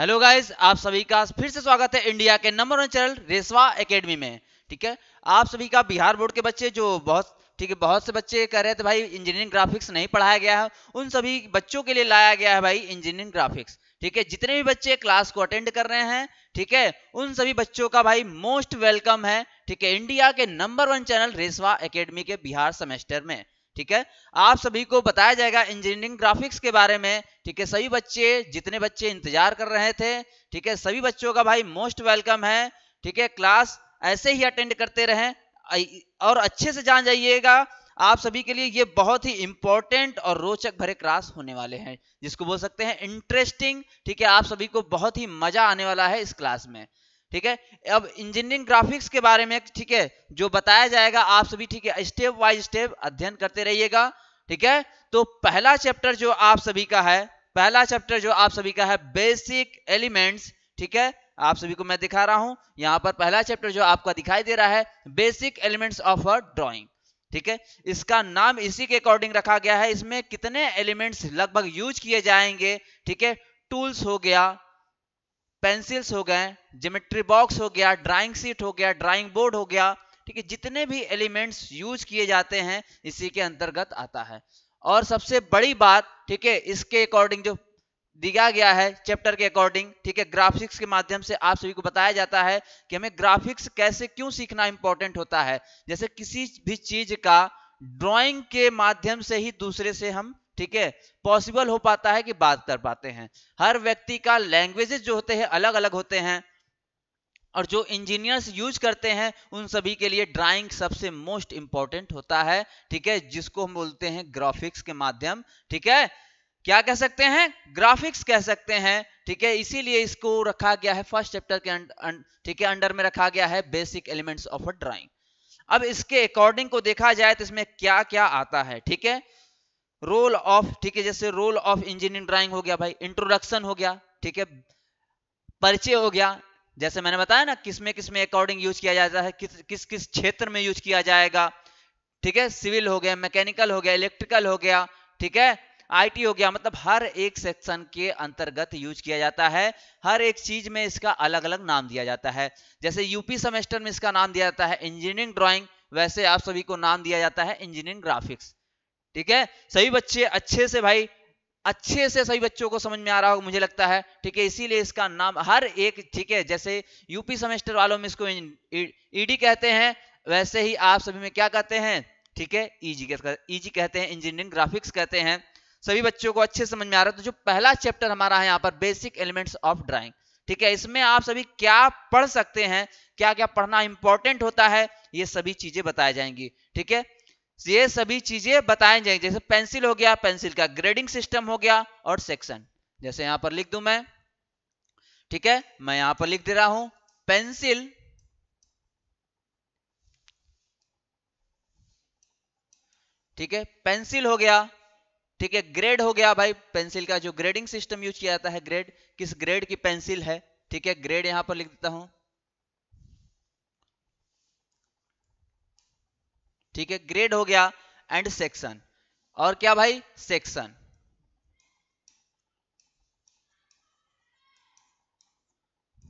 Hello guys आप सभी का फिर से स्वागत है इंडिया के नंबर वन चैनल रेसवा एकेडमी में ठीक है आप सभी का बिहार बोर्ड के बच्चे जो बहुत ठीक है बहुत से बच्चे कह रहे थे भाई इंजीनियरिंग ग्राफिक्स नहीं पढ़ाया गया है उन सभी बच्चों के लिए लाया गया है भाई इंजीनियरिंग ग्राफिक्स ठीक है जितने भी बच्चे क्लास को अटेंड कर रहे हैं ठीक है उन सभी बच्चों का भाई मोस्ट वेलकम है ठीक है इंडिया के नंबर वन चैनल रेसवा अकेडमी के बिहार सेमेस्टर में ठीक है आप सभी को बताया जाएगा इंजीनियरिंग ग्राफिक्स के बारे में ठीक है सभी बच्चे जितने बच्चे इंतजार कर रहे थे ठीक है सभी बच्चों का भाई मोस्ट वेलकम है ठीक है क्लास ऐसे ही अटेंड करते रहें और अच्छे से जान जाइएगा आप सभी के लिए ये बहुत ही इंपॉर्टेंट और रोचक भरे क्लास होने वाले हैं जिसको बोल सकते हैं इंटरेस्टिंग ठीक है आप सभी को बहुत ही मजा आने वाला है इस क्लास में ठीक है अब इंजीनियरिंग ग्राफिक्स के बारे में ठीक है जो बताया जाएगा आप सभी ठीक है स्टेप बाई स्टेप अध्ययन करते रहिएगा ठीक है तो पहला चैप्टर जो आप सभी का है पहला चैप्टर जो आप सभी का है बेसिक एलिमेंट्स ठीक है आप सभी को मैं दिखा रहा हूं यहां पर पहला चैप्टर जो आपका दिखाई दे रहा है basic elements of a drawing ठीक है इसका नाम इसी के अकॉर्डिंग रखा गया है इसमें कितने एलिमेंट्स लगभग यूज किए जाएंगे ठीक है टूल्स हो गया पेंसिल्स हो गए जोमेट्री बॉक्स हो गया ड्राइंग सीट हो गया ड्राइंग बोर्ड हो गया ठीक है जितने भी एलिमेंट्स यूज किए जाते हैं इसी के अंतर्गत आता है और सबसे बड़ी बात ठीक है इसके अकॉर्डिंग जो दिया गया है चैप्टर के अकॉर्डिंग ठीक है ग्राफिक्स के माध्यम से आप सभी को बताया जाता है कि हमें ग्राफिक्स कैसे क्यों सीखना इंपॉर्टेंट होता है जैसे किसी भी चीज का ड्राइंग के माध्यम से ही दूसरे से हम ठीक है पॉसिबल हो पाता है कि बात कर पाते हैं हर व्यक्ति का लैंग्वेजेस जो होते हैं अलग अलग होते हैं और जो इंजीनियर्स यूज करते हैं उन सभी के लिए ड्राइंग सबसे मोस्ट इंपॉर्टेंट होता है ठीक है जिसको हम बोलते हैं ग्राफिक्स के माध्यम ठीक है क्या कह सकते हैं ग्राफिक्स कह सकते हैं ठीक है इसीलिए इसको रखा गया है फर्स्ट चैप्टर के ठीक है अंडर में रखा गया है basic elements of a drawing अब इसके अकॉर्डिंग को देखा जाए तो इसमें क्या क्या आता है ठीक है रोल ऑफ ठीक है जैसे रोल ऑफ इंजीनियरिंग ड्राइंग हो गया भाई इंट्रोडक्शन हो गया ठीक है परिचय हो गया जैसे मैंने बताया ना किसमें किसमें अकॉर्डिंग यूज किया जाता है किस किस क्षेत्र में यूज किया जाएगा ठीक है सिविल हो गया मैकेनिकल हो गया इलेक्ट्रिकल हो गया ठीक है आईटी हो गया मतलब हर एक सेक्शन के अंतर्गत यूज किया जाता है हर एक चीज में इसका अलग अलग नाम दिया जाता है जैसे यूपी सेमेस्टर में इसका नाम दिया जाता है इंजीनियरिंग ड्राइंग वैसे आप सभी को नाम दिया जाता है इंजीनियरिंग ग्राफिक्स ठीक है सभी बच्चे अच्छे से भाई अच्छे से सभी बच्चों को समझ में आ रहा होगा मुझे लगता है ठीक है इसीलिए इसका नाम हर एक ठीक है जैसे यूपी सेमेस्टर वालों में इसको ईडी कहते हैं वैसे ही आप सभी में क्या कहते हैं ठीक है ईजी ईजी कहते हैं इंजीनियरिंग ग्राफिक्स कहते हैं सभी बच्चों को अच्छे समझ में आ रहा है तो जो पहला चैप्टर हमारा है यहाँ पर बेसिक एलिमेंट्स ऑफ ड्राइंग ठीक है इसमें आप सभी क्या पढ़ सकते हैं क्या क्या पढ़ना इंपॉर्टेंट होता है ये सभी चीजें बताई जाएंगी ठीक है ये सभी चीजें बताई जाएंगी जैसे पेंसिल हो गया पेंसिल का ग्रेडिंग सिस्टम हो गया और सेक्शन जैसे यहां पर लिख दू मैं ठीक है मैं यहां पर लिख दे रहा हूं पेंसिल ठीक है पेंसिल हो गया ठीक है ग्रेड हो गया भाई पेंसिल का जो ग्रेडिंग सिस्टम यूज किया जाता है ग्रेड किस ग्रेड की पेंसिल है ठीक है ग्रेड यहां पर लिख देता हूं ठीक है ग्रेड हो गया एंड सेक्शन और क्या भाई सेक्शन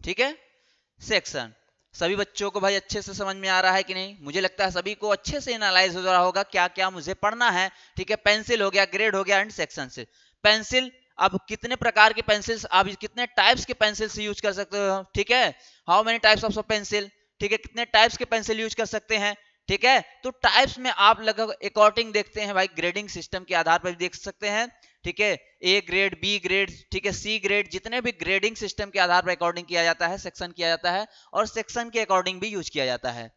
ठीक है सेक्शन सभी बच्चों को भाई अच्छे से समझ में आ रहा है कि नहीं मुझे लगता है सभी को अच्छे से एनालाइज हो रहा होगा क्या क्या मुझे पढ़ना है ठीक है पेंसिल हो गया ग्रेड हो गया एंड सेक्शन से पेंसिल अब कितने प्रकार के पेंसिल्स आप कितने टाइप्स के पेंसिल्स यूज कर सकते हो ठीक है how many types of pencil ठीक है कितने टाइप्स के पेंसिल यूज कर सकते हैं ठीक है तो टाइप्स में आप लगभग अकॉर्डिंग देखते हैं भाई ग्रेडिंग सिस्टम के आधार पर भी देख सकते हैं ठीक है ए ग्रेड बी ग्रेड ठीक है सी ग्रेड जितने भी ग्रेडिंग सिस्टम के आधार पर अकॉर्डिंग किया जाता है सेक्शन किया जाता है और सेक्शन के अकॉर्डिंग भी यूज किया जाता है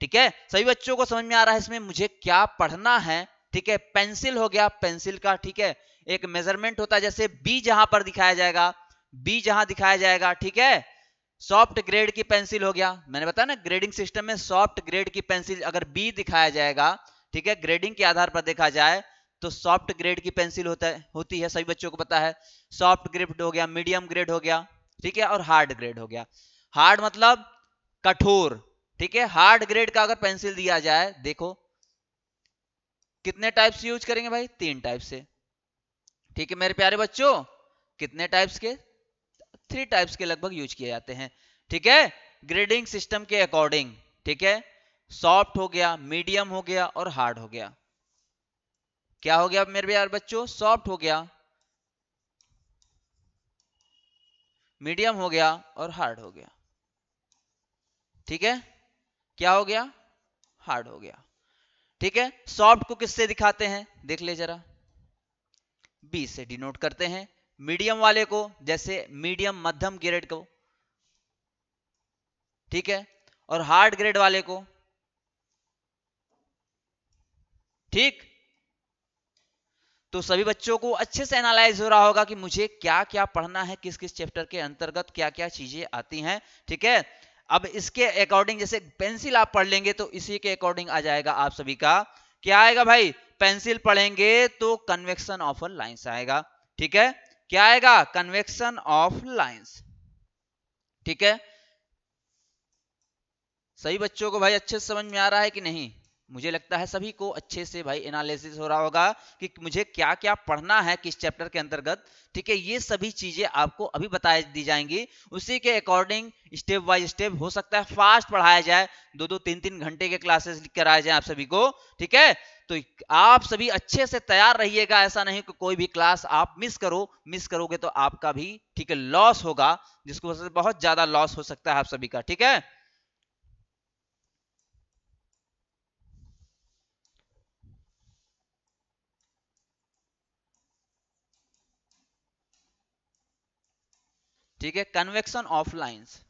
ठीक है सभी बच्चों को समझ में आ रहा है इसमें मुझे क्या पढ़ना है ठीक है पेंसिल हो गया पेंसिल का ठीक है एक मेजरमेंट होता है जैसे बी जहां पर दिखाया जाएगा बी जहां दिखाया जाएगा ठीक है सॉफ्ट ग्रेड की पेंसिल हो गया मैंने बताया ना ग्रेडिंग सिस्टम में सॉफ्ट ग्रेड की पेंसिल अगर बी दिखाया जाएगा ठीक है ग्रेडिंग के आधार पर देखा जाए तो सॉफ्ट ग्रेड की पेंसिल होता है होती है सभी बच्चों को पता है सॉफ्ट ग्रेड हो गया मीडियम ग्रेड हो गया ठीक है और हार्ड ग्रेड हो गया हार्ड मतलब कठोर ठीक है हार्ड ग्रेड का अगर पेंसिल दिया जाए देखो कितने टाइप्स यूज करेंगे भाई तीन टाइप से ठीक है मेरे प्यारे बच्चों कितने टाइप्स के थ्री टाइप्स के लगभग यूज किए जाते हैं ठीक है ग्रेडिंग सिस्टम के अकॉर्डिंग ठीक है सॉफ्ट हो गया मीडियम हो गया और हार्ड हो गया क्या हो गया मेरे यार बच्चों सॉफ्ट हो गया मीडियम हो गया और हार्ड हो गया ठीक है क्या हो गया हार्ड हो गया ठीक है सॉफ्ट को किससे दिखाते हैं देख ले जरा बी से डिनोट करते हैं मीडियम वाले को जैसे मीडियम मध्यम ग्रेड को ठीक है और हार्ड ग्रेड वाले को ठीक तो सभी बच्चों को अच्छे से एनालाइज हो रहा होगा कि मुझे क्या क्या पढ़ना है किस किस चैप्टर के अंतर्गत क्या क्या चीजें आती हैं ठीक है अब इसके अकॉर्डिंग जैसे पेंसिल आप पढ़ लेंगे तो इसी के अकॉर्डिंग आ जाएगा आप सभी का क्या आएगा भाई पेंसिल पढ़ेंगे तो कन्वेक्शन ऑफ लाइन्स आएगा ठीक है क्या आएगा कन्वेक्शन ऑफ लाइंस ठीक है सही बच्चों को भाई अच्छे से समझ में आ रहा है कि नहीं मुझे लगता है सभी को अच्छे से भाई एनालिसिस हो रहा होगा कि मुझे क्या क्या पढ़ना है किस चैप्टर के अंतर्गत ठीक है ये सभी चीजें आपको अभी बताई दी जाएंगी उसी के अकॉर्डिंग स्टेप बाय स्टेप हो सकता है फास्ट पढ़ाया जाए दो दो तीन तीन घंटे के क्लासेस कराए जाए आप सभी को ठीक है तो आप सभी अच्छे से तैयार रहिएगा ऐसा नहीं कि कोई भी क्लास आप मिस करो मिस करोगे तो आपका भी ठीक है लॉस होगा जिसको वजह से बहुत ज्यादा लॉस हो सकता है आप सभी का ठीक है ठीक है कन्वेक्शन ऑफ लाइंस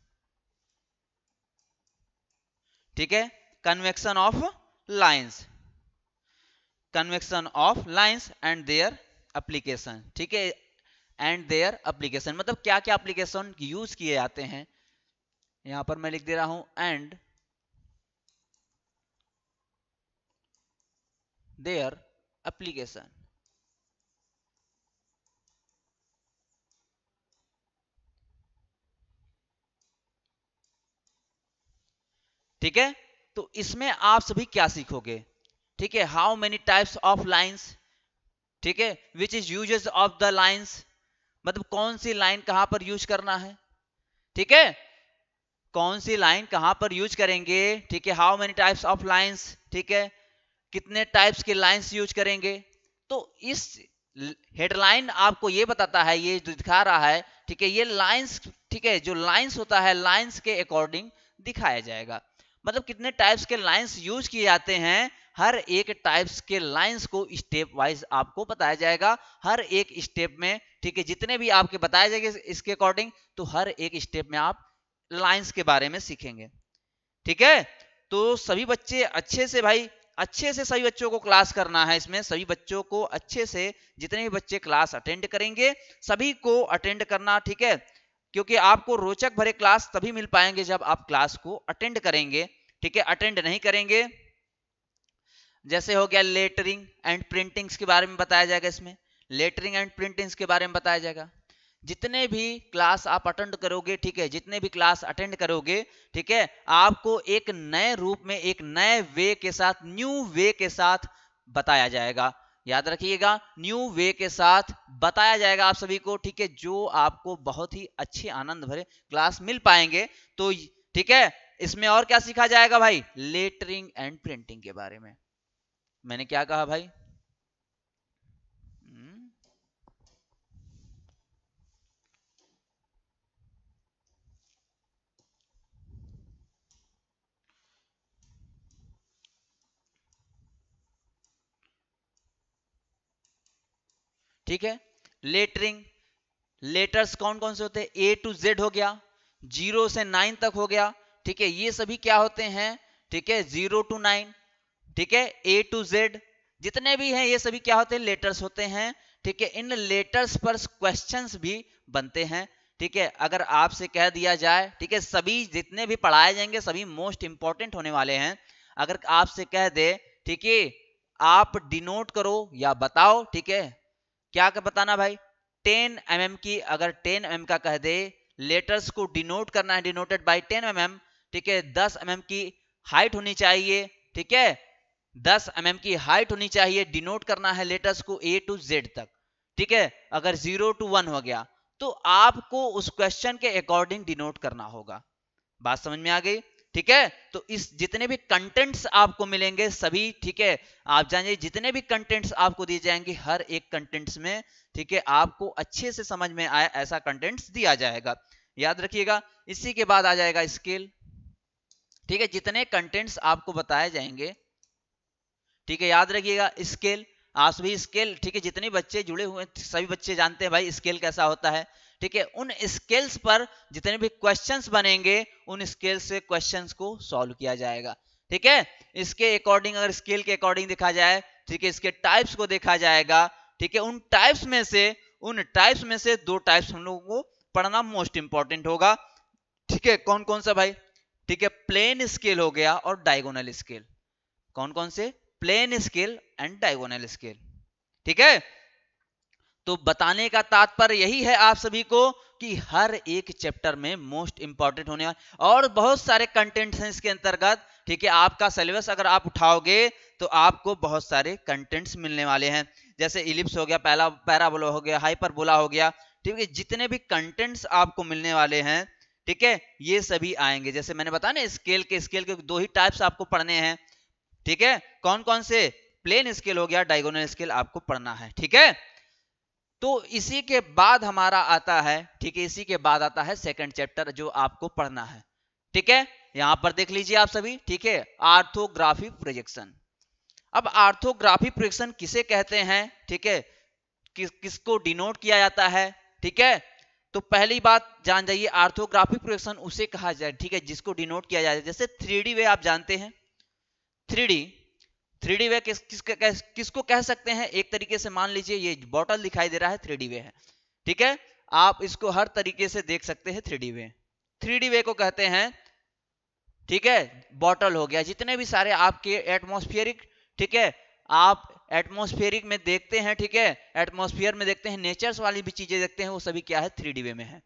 ठीक है convection of lines convection of lines and their application ठीक है एंड देयर अप्लीकेशन मतलब क्या क्या अप्लीकेशन यूज किए जाते हैं यहां पर मैं लिख दे रहा हूं एंड देयर अप्लीकेशन ठीक है तो इसमें आप सभी क्या सीखोगे ठीक है how many types of lines ठीक है which is use of the lines मतलब कौन सी लाइन कहां पर यूज करना है ठीक है कौन सी लाइन कहां पर यूज करेंगे ठीक है how many types of lines ठीक है कितने टाइप्स के लाइन्स यूज करेंगे तो इस हेडलाइन आपको ये बताता है ये जो दिखा रहा है ठीक है ये लाइन्स ठीक है जो लाइन्स होता है लाइन्स के अकॉर्डिंग दिखाया जाएगा मतलब कितने टाइप्स के लाइंस यूज किए जाते हैं हर एक टाइप्स के लाइंस को स्टेप वाइज आपको बताया जाएगा हर एक स्टेप में ठीक है जितने भी आपके बताए जाएंगे इसके अकॉर्डिंग तो हर एक स्टेप में आप लाइंस के बारे में सीखेंगे ठीक है तो सभी बच्चे अच्छे से भाई अच्छे से सभी बच्चों को क्लास करना है इसमें सभी बच्चों को अच्छे से जितने भी बच्चे क्लास अटेंड करेंगे सभी को अटेंड करना ठीक है क्योंकि आपको रोचक भरे क्लास तभी मिल पाएंगे जब आप क्लास को अटेंड करेंगे ठीक है अटेंड नहीं करेंगे जैसे हो गया लेटरिंग एंड प्रिंटिंग्स के बारे में बताया जाएगा इसमें लेटरिंग एंड प्रिंटिंग्स के बारे में बताया जाएगा जितने भी क्लास आप अटेंड करोगे ठीक है जितने भी क्लास अटेंड करोगे ठीक है आपको एक नए रूप में एक नए वे के साथ न्यू वे के साथ बताया जाएगा याद रखिएगा न्यू वे के साथ बताया जाएगा आप सभी को ठीक है जो आपको बहुत ही अच्छे आनंद भरे क्लास मिल पाएंगे तो ठीक है इसमें और क्या सीखा जाएगा भाई लेटरिंग एंड प्रिंटिंग के बारे में मैंने क्या कहा भाई हम्म। ठीक है लेटरिंग लेटर्स कौन कौन से होते हैं ए टू जेड हो गया जीरो से नाइन तक हो गया ठीक है ये सभी क्या होते हैं ठीक है जीरो टू नाइन ठीक है ए टू जेड जितने भी हैं ये सभी क्या होते हैं लेटर्स होते हैं ठीक है इन लेटर्स पर क्वेश्चंस भी बनते हैं ठीक है अगर आपसे कह दिया जाए ठीक है सभी जितने भी पढ़ाए जाएंगे सभी मोस्ट इंपॉर्टेंट होने वाले हैं अगर आपसे कह दे ठीक है आप डिनोट करो या बताओ ठीक है क्या कर बताना भाई 10 एम mm की अगर 10 एम mm का कह दे लेटर्स को डिनोट करना है डिनोटेड बाई 10 एम mm, ठीक है 10 एम mm की हाइट होनी चाहिए ठीक है दस एम mm की हाइट होनी चाहिए डिनोट करना है लेटर्स को ए टू जेड तक ठीक है अगर जीरो टू वन हो गया तो आपको उस क्वेश्चन के अकॉर्डिंग डिनोट करना होगा बात समझ में आ गई ठीक है तो इस जितने भी कंटेंट्स आपको मिलेंगे सभी ठीक है आप जानिए जितने भी कंटेंट्स आपको दिए जाएंगे हर एक कंटेंट्स में ठीक है आपको अच्छे से समझ में आया ऐसा कंटेंट्स दिया जाएगा याद रखिएगा इसी के बाद आ जाएगा स्केल ठीक है जितने कंटेंट्स आपको बताए जाएंगे ठीक है याद रखिएगा स्केल आप भी स्केल ठीक है जितने बच्चे जुड़े हुए हैं सभी बच्चे जानते हैं भाई स्केल कैसा होता है ठीक है उन स्केल्स पर जितने भी क्वेश्चंस बनेंगे उन स्केल से क्वेश्चंस को सॉल्व किया जाएगा ठीक है इसके अकॉर्डिंग अगर स्केल के अकॉर्डिंग देखा जाए ठीक है इसके टाइप्स को देखा जाएगा ठीक है उन टाइप्स में से उन टाइप्स में से दो टाइप्स हम लोगों को पढ़ना मोस्ट इंपॉर्टेंट होगा ठीक है कौन कौन सा भाई ठीक है प्लेन स्केल हो गया और डायगोनल स्केल कौन कौन से plain scale and diagonal scale ठीक है तो बताने का तात्पर्य यही है आप सभी को कि हर एक चैप्टर में मोस्ट इंपॉर्टेंट होने वाले और बहुत सारे कंटेंट्स हैं इसके अंतर्गत ठीक है आपका सिलेबस अगर आप उठाओगे तो आपको बहुत सारे कंटेंट्स मिलने वाले हैं जैसे इलिप्स हो गया पहला पैराबोला हो गया हाइपरबोला हो गया ठीक है जितने भी कंटेंट्स आपको मिलने वाले हैं ठीक है ये सभी आएंगे जैसे मैंने बताया ना स्केल के स्केल के दो ही टाइप्स आपको पढ़ने हैं ठीक है कौन कौन से प्लेन स्केल हो गया डायगोनल स्केल आपको पढ़ना है ठीक है तो इसी के बाद हमारा आता है ठीक है इसी के बाद आता है सेकंड चैप्टर जो आपको पढ़ना है ठीक है यहां पर देख लीजिए आप सभी ठीक है आर्थोग्राफी प्रोजेक्शन अब आर्थोग्राफी प्रोजेक्शन किसे कहते हैं ठीक है किस किसको डिनोट किया जाता है ठीक है तो पहली बात जान जाइए आर्थोग्राफी प्रोजेक्शन उसे कहा जाए ठीक है जिसको डिनोट किया जाए जैसे थ्री वे आप जानते हैं three D three D way किस, किसको कह सकते हैं एक तरीके से मान लीजिए ये बॉटल दिखाई दे रहा है थ्री डी वे है ठीक है आप इसको हर तरीके से देख सकते हैं three D way three D way को कहते हैं ठीक है बॉटल हो गया जितने भी सारे आपके एटमोस्फियरिक ठीक है आप एटमोस्फियरिक में देखते हैं ठीक है एटमोस्फियर में देखते हैं नेचर्स वाली भी चीजें देखते हैं वो सभी क्या है थ्री डी वे में है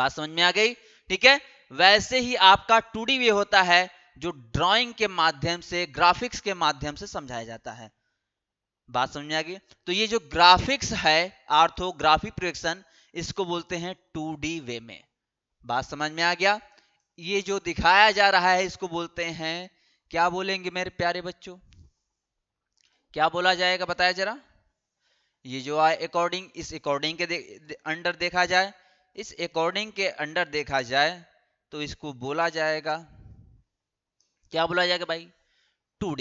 बात समझ में आ गई ठीक है वैसे ही आपका टू डी वे होता है जो ड्राइंग के माध्यम से ग्राफिक्स के माध्यम से समझाया जाता है बात समझ में आ गई तो ये जो ग्राफिक्स है आर्थोग्राफी प्रोजेक्शन इसको बोलते हैं टू वे में बात समझ में आ गया ये जो दिखाया जा रहा है इसको बोलते हैं क्या बोलेंगे मेरे प्यारे बच्चों क्या बोला जाएगा बताया जरा ये जो आए अकॉर्डिंग इस अकॉर्डिंग के अंडर दे, देखा जाए इस अकॉर्डिंग के अंडर देखा जाए तो इसको बोला जाएगा क्या बोला जाएगा भाई टू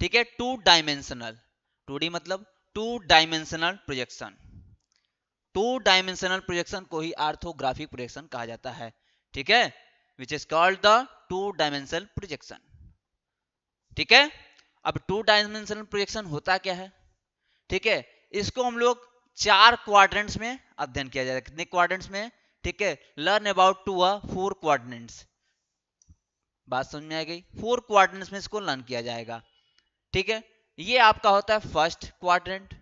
ठीक है टू डायमेंशनल टू मतलब two dimensional projection two dimensional projection को ही आर्थोग्राफिक प्रोजेक्शन कहा जाता है ठीक है which is called the two dimensional projection ठीक है अब टू डायमेंशनल प्रोजेक्शन होता क्या है ठीक है इसको हम लोग चार क्वाड्रेंट्स में अध्ययन किया जाता है कितने क्वाड्रेंट्स में ठीक है learn about two a four quadrants बात समझ में आ गई फोर क्वाड्रेंट्स में इसको लर्न किया जाएगा ठीक है ये आपका होता है फर्स्ट क्वाड्रेंट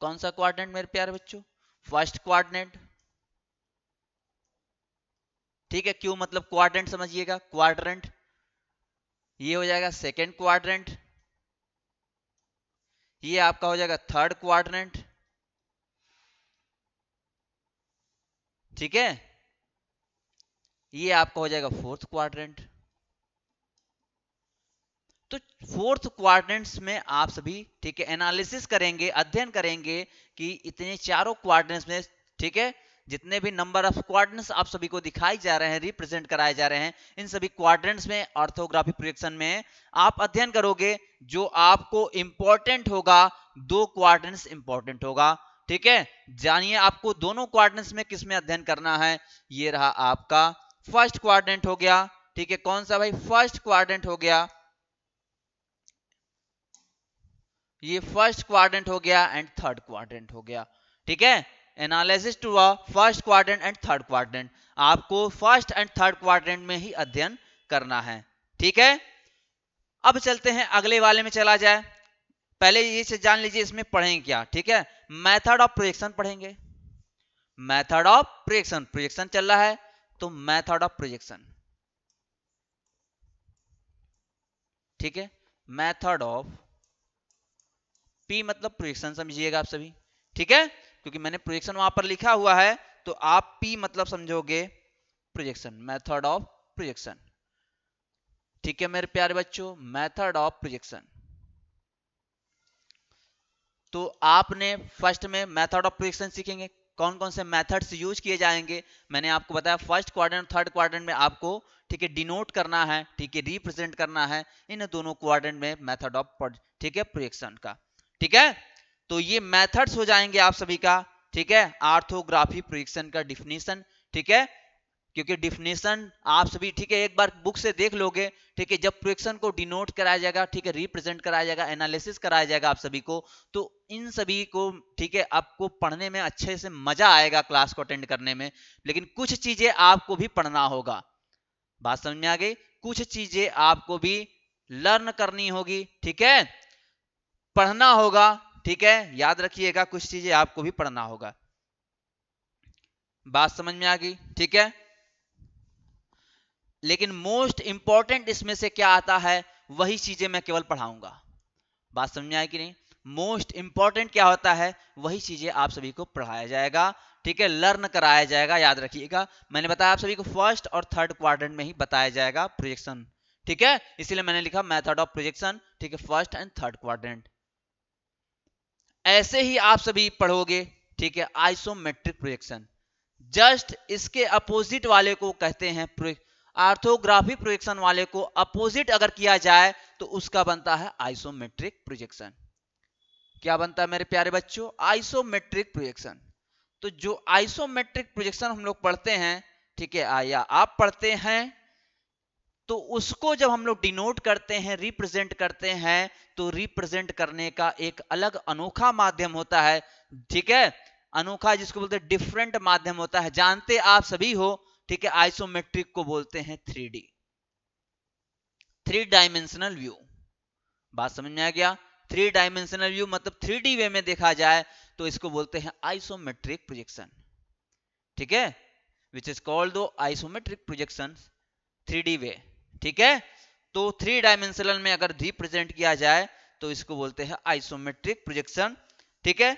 कौन सा क्वाड्रेंट मेरे प्यारे बच्चों फर्स्ट क्वाड्रेंट ठीक है क्यों मतलब क्वाड्रेंट समझिएगा क्वाड्रेंट ये हो जाएगा सेकेंड क्वाड्रेंट ये आपका हो जाएगा थर्ड क्वाड्रेंट ठीक है ये आपका हो जाएगा फोर्थ क्वाड्रेंट तो फोर्थ क्वाड्रेंट्स में आप सभी ठीक है एनालिसिस करेंगे अध्ययन करेंगे कि इतने चारों क्वाड्रेंट्स में ठीक है जितने भी नंबर ऑफ क्वाड्रेंट्स आप सभी को दिखाई जा रहे हैं रिप्रेजेंट कराए जा रहे हैं इन सभी क्वाड्रेंट्स में ऑर्थोग्राफी प्रोजेक्शन में आप अध्ययन करोगे जो आपको इंपॉर्टेंट होगा दो क्वाड्रेंट्स इंपॉर्टेंट होगा ठीक है जानिए आपको दोनों क्वाड्रेंट्स में किस में अध्ययन करना है ये रहा आपका फर्स्ट क्वारेंट हो गया ठीक है कौन सा भाई फर्स्ट क्वारेंट हो गया ये फर्स्ट क्वारेंट हो गया एंड थर्ड क्वारेंट हो गया ठीक है analysis to first quadrant and third quadrant आपको फर्स्ट एंड थर्ड क्वारेंट में ही अध्ययन करना है ठीक है अब चलते हैं अगले वाले में चला जाए पहले ये जान लीजिए इसमें पढ़ेंगे क्या ठीक है मेथड ऑफ प्रोजेक्शन पढ़ेंगे मेथड ऑफ प्रोजेक्शन प्रोजेक्शन चल रहा है तो मैथड ऑफ प्रोजेक्शन ठीक है मैथड ऑफ पी मतलब प्रोजेक्शन समझिएगा आप सभी ठीक है क्योंकि मैंने प्रोजेक्शन वहां पर लिखा हुआ है तो आप पी मतलब समझोगे प्रोजेक्शन मैथड ऑफ प्रोजेक्शन ठीक है मेरे प्यारे बच्चों मैथड ऑफ प्रोजेक्शन तो आपने फर्स्ट में मेथड ऑफ प्रोजेक्शन सीखेंगे कौन कौन से मेथड्स यूज किए जाएंगे मैंने आपको बताया फर्स्ट क्वाड्रेंट थर्ड क्वाड्रेंट में आपको ठीक है डिनोट करना है ठीक है रिप्रेजेंट करना है इन दोनों क्वाड्रेंट में मेथड ऑफ ठीक है प्रोजेक्शन का ठीक है तो ये मेथड्स हो जाएंगे आप सभी का ठीक है आर्थोग्राफी प्रोजेक्शन का डिफिनेशन ठीक है क्योंकि डिफिनेशन आप सभी ठीक है एक बार बुक से देख लोगे ठीक है जब प्रोजेक्शन को डिनोट कराया जाएगा ठीक है रिप्रेजेंट कराया जाएगा एनालिसिस कराया जाएगा आप सभी को तो इन सभी को ठीक है आपको पढ़ने में अच्छे से मजा आएगा क्लास को अटेंड करने में लेकिन कुछ चीजें आपको भी पढ़ना होगा बात समझ में आ गई कुछ चीजें आपको भी लर्न करनी होगी ठीक है पढ़ना होगा ठीक है याद रखिएगा कुछ चीजें आपको भी पढ़ना होगा बात समझ में आ गई ठीक है लेकिन मोस्ट इंपॉर्टेंट इसमें से क्या आता है वही चीजें मैं केवल पढ़ाऊंगा बात समझ में आए कि नहीं मोस्ट इंपॉर्टेंट क्या होता है वही चीजें आप सभी को पढ़ाया जाएगा ठीक है लर्न कराया जाएगा याद रखिएगा मैंने बताया आप सभी को फर्स्ट और थर्ड क्वाड्रेंट में ही बताया जाएगा प्रोजेक्शन ठीक है इसलिए मैंने लिखा मेथड ऑफ प्रोजेक्शन ठीक है फर्स्ट एंड थर्ड क्वाड्रेंट ऐसे ही आप सभी पढ़ोगे ठीक है आइसोमेट्रिक प्रोजेक्शन जस्ट इसके अपोजिट वाले को कहते हैं आर्थोग्राफिक प्रोजेक्शन वाले को अपोजिट अगर किया जाए तो उसका बनता है आइसोमेट्रिक प्रोजेक्शन क्या बनता है मेरे प्यारे बच्चों आइसोमेट्रिक प्रोजेक्शन तो जो आइसोमेट्रिक प्रोजेक्शन हम लोग पढ़ते हैं ठीक है या आप पढ़ते हैं तो उसको जब हम लोग डिनोट करते हैं रिप्रेजेंट करते हैं तो रिप्रेजेंट करने का एक अलग अनोखा माध्यम होता है ठीक है अनोखा जिसको बोलते हैं डिफरेंट माध्यम होता है जानते आप सभी हो ठीक है आइसोमेट्रिक को बोलते हैं three D three dimensional view बात समझ में आ गया थ्री डायमेंशनल व्यू मतलब थ्री डी वे में देखा जाए तो इसको बोलते हैं आइसोमेट्रिक प्रोजेक्शन ठीक है which is called to isometric projection three D way ठीक है तो थ्री डायमेंशनल में अगर रिप्रेजेंट किया जाए तो इसको बोलते हैं आइसोमेट्रिक प्रोजेक्शन ठीक है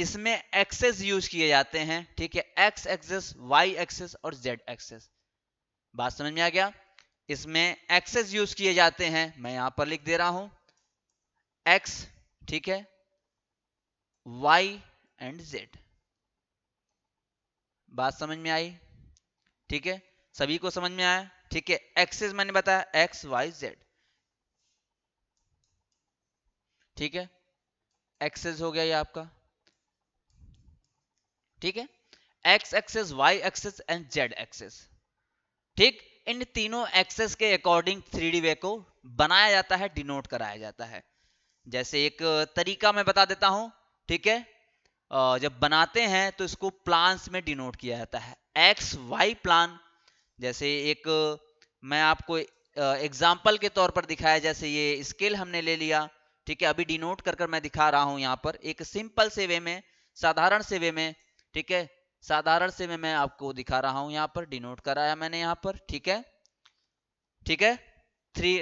इसमें एक्सेस यूज किए जाते हैं ठीक है एक्स एक्सेस वाई एक्सेस और जेड एक्सेस बात समझ में आ गया इसमें एक्सेस यूज किए जाते हैं मैं यहां पर लिख दे रहा हूं एक्स ठीक है वाई एंड जेड बात समझ में आई ठीक है सभी को समझ में आया ठीक है एक्सेस मैंने बताया एक्स वाई जेड ठीक है एक्सेस हो गया ये आपका ठीक है X axis Y axis and Z axis ठीक इन तीनों एक्सेस के अकॉर्डिंग थ्री वे को बनाया जाता है डिनोट कराया जाता है जैसे एक तरीका मैं बता देता हूं ठीक है जब बनाते हैं तो इसको प्लान्स में डिनोट किया जाता है एक्स वाई प्लान जैसे एक मैं आपको एग्जाम्पल के तौर पर दिखाया जैसे ये स्केल हमने ले लिया ठीक है अभी डिनोट कर मैं दिखा रहा हूं यहां पर एक सिंपल से वे में साधारण से वे में ठीक है साधारण से मैं, मैं आपको दिखा रहा हूं यहां पर डिनोट कराया मैंने यहां पर ठीक है ठीक है three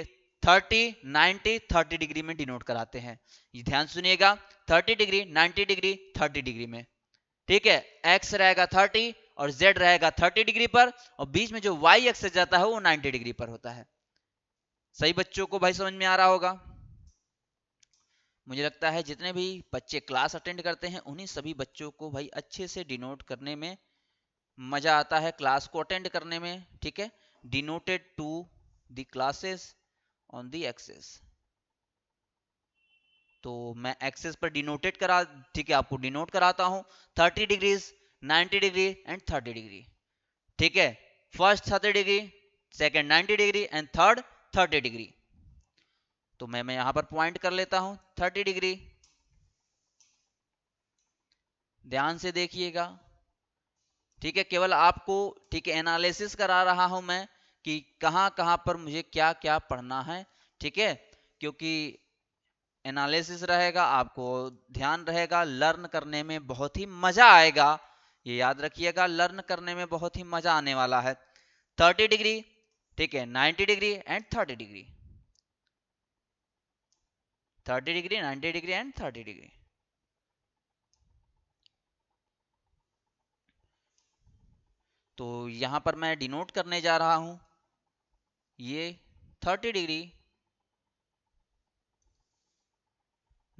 thirty ninety thirty degree में डिनोट कराते हैं ध्यान सुनिएगा thirty degree ninety degree thirty degree में ठीक है एक्स रहेगा थर्टी और जेड रहेगा थर्टी डिग्री पर और बीच में जो वाई एक्स जाता है वो नाइनटी डिग्री पर होता है सही बच्चों को भाई समझ में आ रहा होगा मुझे लगता है जितने भी बच्चे क्लास अटेंड करते हैं उन्हीं सभी बच्चों को भाई अच्छे से डिनोट करने में मज़ा आता है क्लास को अटेंड करने में ठीक है denoted to classes classes on the axis तो मैं एक्सेस पर डिनोटेड करा ठीक है आपको डिनोट कराता हूं 30 डिग्रीज 90 डिग्री एंड 30 डिग्री ठीक है first 30 degree second 90 degree and third 30 degree तो मैं मैं यहां पर पॉइंट कर लेता हूं थर्टी डिग्री ध्यान से देखिएगा ठीक है केवल आपको ठीक है एनालिसिस करा रहा हूं मैं कि कहां कहां पर मुझे क्या क्या पढ़ना है ठीक है क्योंकि एनालिसिस रहेगा आपको ध्यान रहेगा लर्न करने में बहुत ही मजा आएगा ये याद रखिएगा लर्न करने में बहुत ही मजा आने वाला है 30 डिग्री ठीक है 90 degree and 30 degree 30 degree 90 degree and 30 degree तो यहां पर मैं डिनोट करने जा रहा हूं ये 30 degree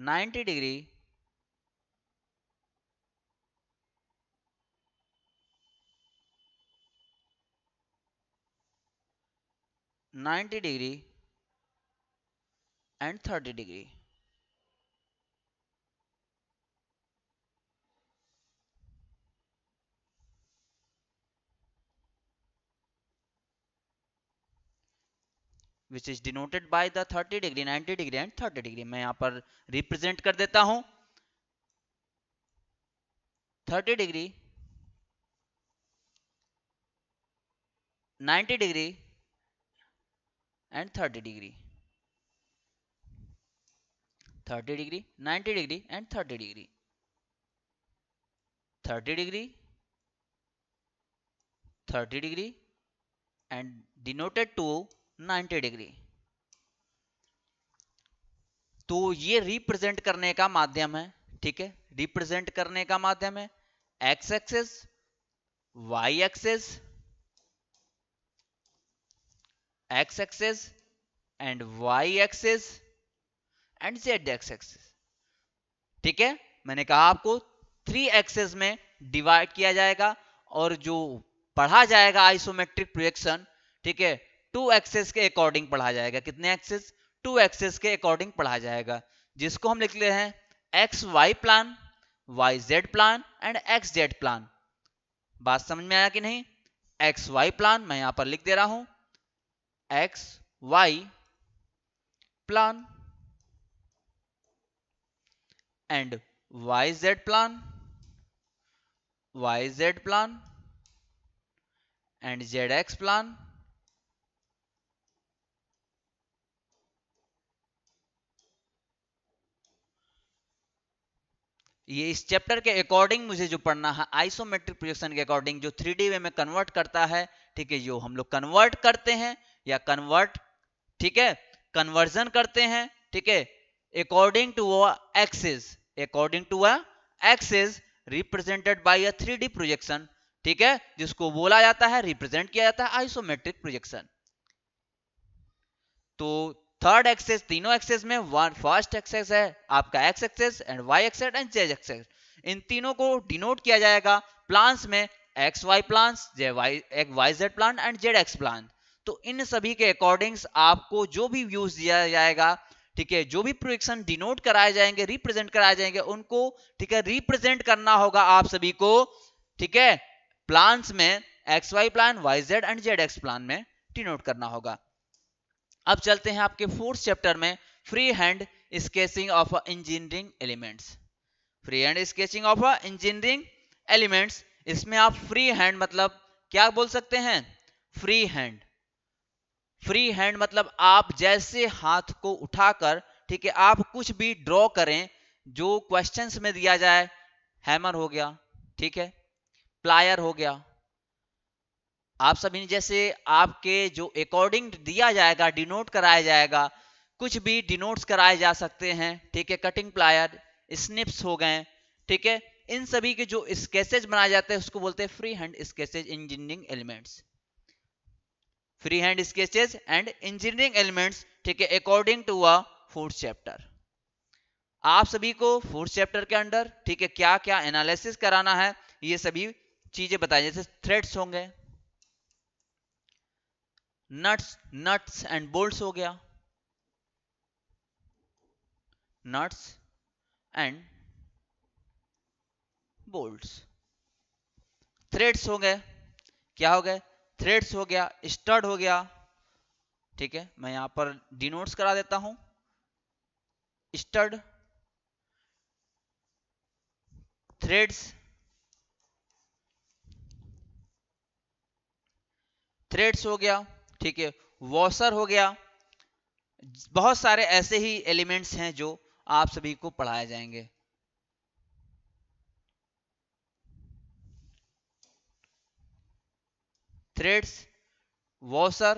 90 degree ninety degree and thirty degree which is denoted by the thirty degree 90 degree and thirty degree मैं यहां पर रिप्रेजेंट कर देता हूं thirty degree 90 degree and thirty degree 30 degree 90 degree and 30 degree 30 degree 30 degree and denoted to 90 degree तो ये represent करने का माध्यम है ठीक है रिप्रेजेंट करने का माध्यम है X axis Y axis X axis and Y axis and Z X axis ठीक है मैंने कहा आपको थ्री एक्सेस में डिवाइड किया जाएगा और जो पढ़ा जाएगा आइसोमेट्रिक प्रोजेक्शन ठीक है टू एक्सेस के अकॉर्डिंग पढ़ा जाएगा कितने एक्सेस टू एक्सेस के अकॉर्डिंग पढ़ा जाएगा जिसको हम लिख ले हैं X Y plan Y Z plan and X Z plan बात समझ में आया कि नहीं एक्स वाई प्लान मैं यहां पर लिख दे रहा हूं X Y plan and YZ plan, YZ plan and ZX plan. ये इस चैप्टर के अकॉर्डिंग मुझे जो पढ़ना है आइसोमेट्रिक प्रोजेक्शन के अकॉर्डिंग जो थ्री डी वे में कन्वर्ट करता है ठीक है जो हम लोग कन्वर्ट करते हैं या कन्वर्ट ठीक है कन्वर्जन करते हैं ठीक है अकॉर्डिंग टू वो axis according to a is represented by a three D projection ठीक है जिसको बोला जाता है रिप्रेजेंट किया जाता है आइसोमेट्रिक प्रोजेक्शन तो थर्ड एक्सेस तीनों एक्सेस में वन फर्स्ट एक्सेस है आपका X axis and Y axis and Z axis इन तीनों को डिनोट किया जाएगा प्लांट्स में X Y plants Z Y Y Z plant and Z X plant तो इन सभी के अकॉर्डिंग्स आपको जो भी व्यूज दिया जाएगा ठीक है जो भी प्रोजेक्शन डिनोट कराए जाएंगे रिप्रेजेंट कराए जाएंगे उनको ठीक है रिप्रेजेंट करना होगा आप सभी को ठीक है प्लान में X Y plan Y Z and Z X plan में डिनोट करना होगा अब चलते हैं आपके फोर्थ चैप्टर में free hand sketching of engineering elements free hand sketching of engineering elements इसमें आप फ्री हैंड मतलब क्या बोल सकते हैं फ्री हैंड फ्री हैंड मतलब आप जैसे हाथ को उठाकर ठीक है आप कुछ भी ड्रॉ करें जो क्वेश्चंस में दिया जाए हैमर हो गया ठीक है प्लायर हो गया आप सभी जैसे आपके जो अकॉर्डिंग दिया जाएगा डिनोट कराया जाएगा कुछ भी डिनोट्स कराए जा सकते हैं ठीक है कटिंग प्लायर स्निप्स हो गए ठीक है इन सभी के जो स्केचेज बनाए जाते हैं उसको बोलते हैं free hand sketches engineering elements free hand sketches and engineering elements ठीक है according to a fourth chapter आप सभी को फोर्थ चैप्टर के अंडर ठीक है क्या क्या एनालिसिस कराना है ये सभी चीजें बताई जैसे थ्रेड्स होंगे नट्स नट्स एंड बोल्ट्स हो गया नट्स एंड बोल्ट्स थ्रेड्स हो गए क्या हो गए थ्रेड्स हो गया स्टड हो गया ठीक है मैं यहां पर डिनोट्स करा देता हूं स्टड थ्रेड्स थ्रेड्स हो गया ठीक है वॉशर हो गया बहुत सारे ऐसे ही एलिमेंट्स हैं जो आप सभी को पढ़ाए जाएंगे threads washer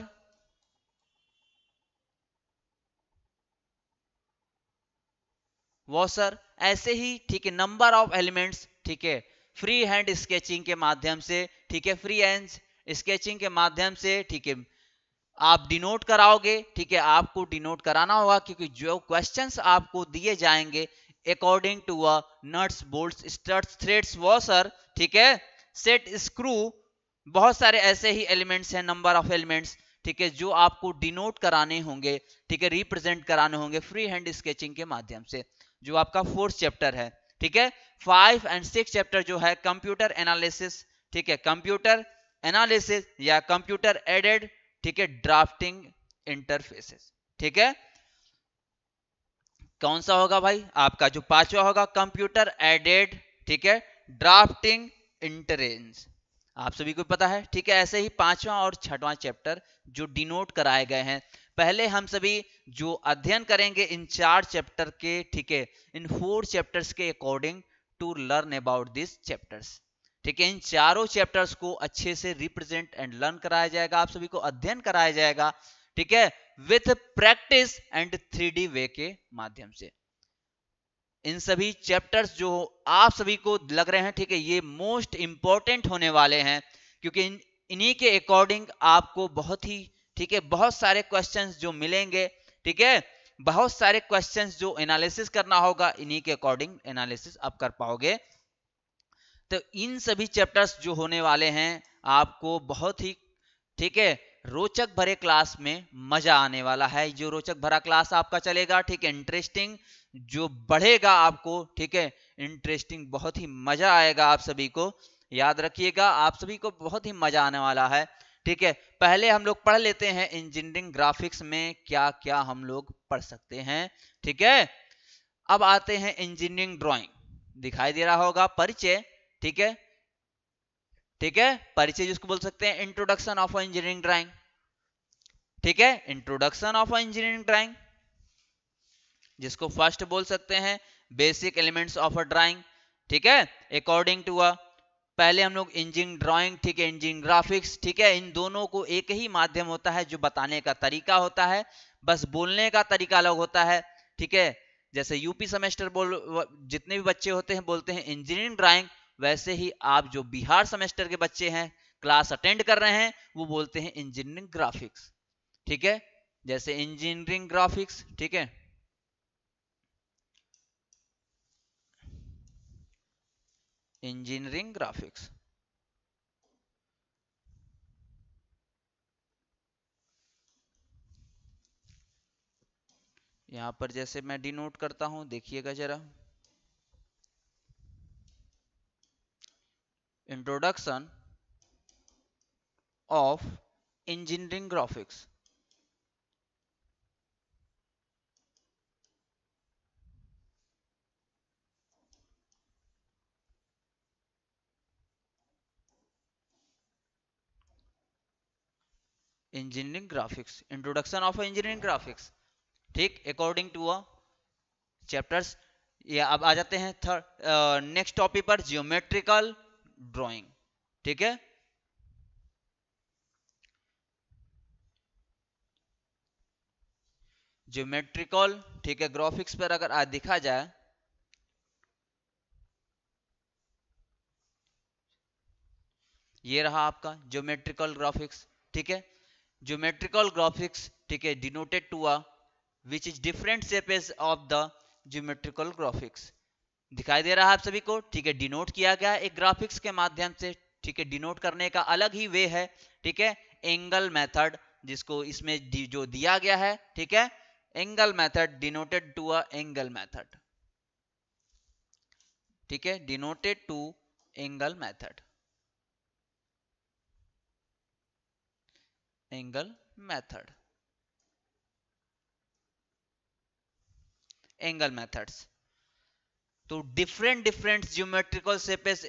वॉशर ऐसे ही ठीक है नंबर ऑफ एलिमेंट्स ठीक है फ्री हैंड स्केचिंग के माध्यम से ठीक है फ्री हैंड स्केचिंग के माध्यम से ठीक है आप डिनोट कराओगे ठीक है आपको डिनोट कराना होगा क्योंकि जो क्वेश्चंस आपको दिए जाएंगे according to a nuts bolts studs threads washer ठीक है सेट स्क्रू बहुत सारे ऐसे ही एलिमेंट्स हैं नंबर ऑफ एलिमेंट्स ठीक है जो आपको डिनोट कराने होंगे ठीक है रिप्रेजेंट कराने होंगे फ्री हैंड स्केचिंग के माध्यम से जो आपका फोर्थ चैप्टर है ठीक है फाइव एंड सिक्स चैप्टर जो है कंप्यूटर एनालिसिस ठीक है कंप्यूटर एनालिसिस या कंप्यूटर एडेड ठीक है ड्राफ्टिंग इंटरफेसेस ठीक है कौन सा होगा भाई आपका जो पांचवा होगा कंप्यूटर एडेड ठीक है ड्राफ्टिंग इंटरेंस आप सभी को पता है ठीक है ऐसे ही पांचवा और छठवां चैप्टर जो डिनोट कराए गए हैं पहले हम सभी जो अध्ययन करेंगे इन चार चैप्टर के ठीक है इन फोर चैप्टर्स के according to learn about this chapters ठीक है इन चारों चैप्टर्स को अच्छे से रिप्रेजेंट एंड लर्न कराया जाएगा आप सभी को अध्ययन कराया जाएगा ठीक है with practice and three way के माध्यम से इन सभी चैप्टर्स जो आप सभी को लग रहे हैं ठीक है ये मोस्ट इंपॉर्टेंट होने वाले हैं क्योंकि इन्हीं के अकॉर्डिंग आपको बहुत ही ठीक है बहुत सारे क्वेश्चंस जो मिलेंगे ठीक है बहुत सारे क्वेश्चंस जो एनालिसिस करना होगा इन्हीं के अकॉर्डिंग एनालिसिस आप कर पाओगे तो इन सभी चैप्टर्स जो होने वाले हैं आपको बहुत ही ठीक है रोचक भरे क्लास में मजा आने वाला है जो रोचक भरा क्लास आपका चलेगा ठीक है इंटरेस्टिंग जो बढ़ेगा आपको ठीक है इंटरेस्टिंग बहुत ही मजा आएगा आप सभी को याद रखिएगा आप सभी को बहुत ही मजा आने वाला है ठीक है पहले हम लोग पढ़ लेते हैं इंजीनियरिंग ग्राफिक्स में क्या क्या हम लोग पढ़ सकते हैं ठीक है अब आते हैं इंजीनियरिंग ड्राइंग दिखाई दे रहा होगा परिचय ठीक है ठीक है परिचय जिसको बोल सकते हैं इंट्रोडक्शन ऑफ इंजीनियरिंग ड्राइंग ठीक है इंट्रोडक्शन ऑफ इंजीनियरिंग ड्राइंग जिसको फर्स्ट बोल सकते हैं basic elements of a drawing ठीक है अकॉर्डिंग टू अ पहले हम लोग इंजिन ड्राइंग ठीक है इंजिन ग्राफिक्स ठीक है इन दोनों को एक ही माध्यम होता है जो बताने का तरीका होता है बस बोलने का तरीका अलग होता है ठीक है जैसे यूपी सेमेस्टर बोल जितने भी बच्चे होते हैं बोलते हैं इंजीनियरिंग ड्राइंग वैसे ही आप जो बिहार सेमेस्टर के बच्चे हैं क्लास अटेंड कर रहे हैं वो बोलते हैं इंजीनियरिंग ग्राफिक्स ठीक है जैसे इंजीनियरिंग ग्राफिक्स ठीक है इंजीनियरिंग ग्राफिक्स यहां पर जैसे मैं डिनोट करता हूं देखिएगा जरा introduction of engineering graphics engineering graphics introduction of engineering graphics ठीक अकॉर्डिंग टू अ चैप्टर्स ये अब आ जाते हैं थर्ड नेक्स्ट टॉपिक पर जियोमेट्रिकल ड्राइंग ठीक है ज्योमेट्रिकल ठीक है ग्राफिक्स पर अगर आज देखा जाए ये रहा आपका ज्योमेट्रिकल ग्राफिक्स ठीक है ज्योमेट्रिकल ग्राफिक्स ठीक है denoted to a which is different shapes of the geometrical graphics दिखाई दे रहा है आप सभी को ठीक है डिनोट किया गया एक ग्राफिक्स के माध्यम से ठीक है डिनोट करने का अलग ही वे है ठीक है एंगल मेथड जिसको इसमें जो दिया गया है ठीक है angle method denoted to a angle method ठीक है denoted to angle method angle method angle methods तो different different geometrical shapes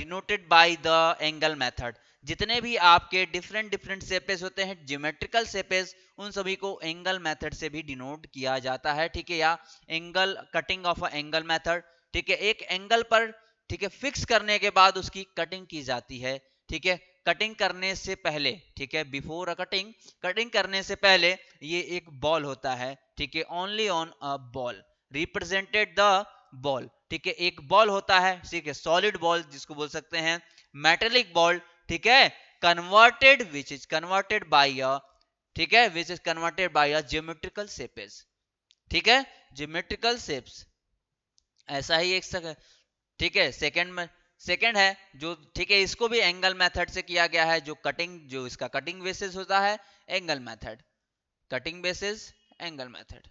denoted by the angle method जितने भी आपके डिफरेंट डिफरेंट शेपेस होते हैं ज्योमेट्रिकल शेपेस उन सभी को एंगल मेथड से भी डिनोट किया जाता है ठीक है या angle cutting of a angle method ठीक है एक एंगल पर ठीक है फिक्स करने के बाद उसकी कटिंग की जाती है ठीक है कटिंग करने से पहले ठीक है बिफोर अ कटिंग कटिंग करने से पहले ये एक बॉल होता है ठीक है only on a ball represented the ball ठीक है एक बॉल होता है ठीक है सॉलिड बॉल जिसको बोल सकते हैं मेटेलिक बॉल ठीक है converted which is converted by a ठीक है which is converted by a geometrical shapes ठीक है जियोमेट्रिकल शेप्स ऐसा ही एक ठीक है सेकेंड में सेकेंड है जो ठीक है इसको भी एंगल मैथड से किया गया है जो कटिंग जो इसका कटिंग बेसिस होता है angle method cutting basis angle method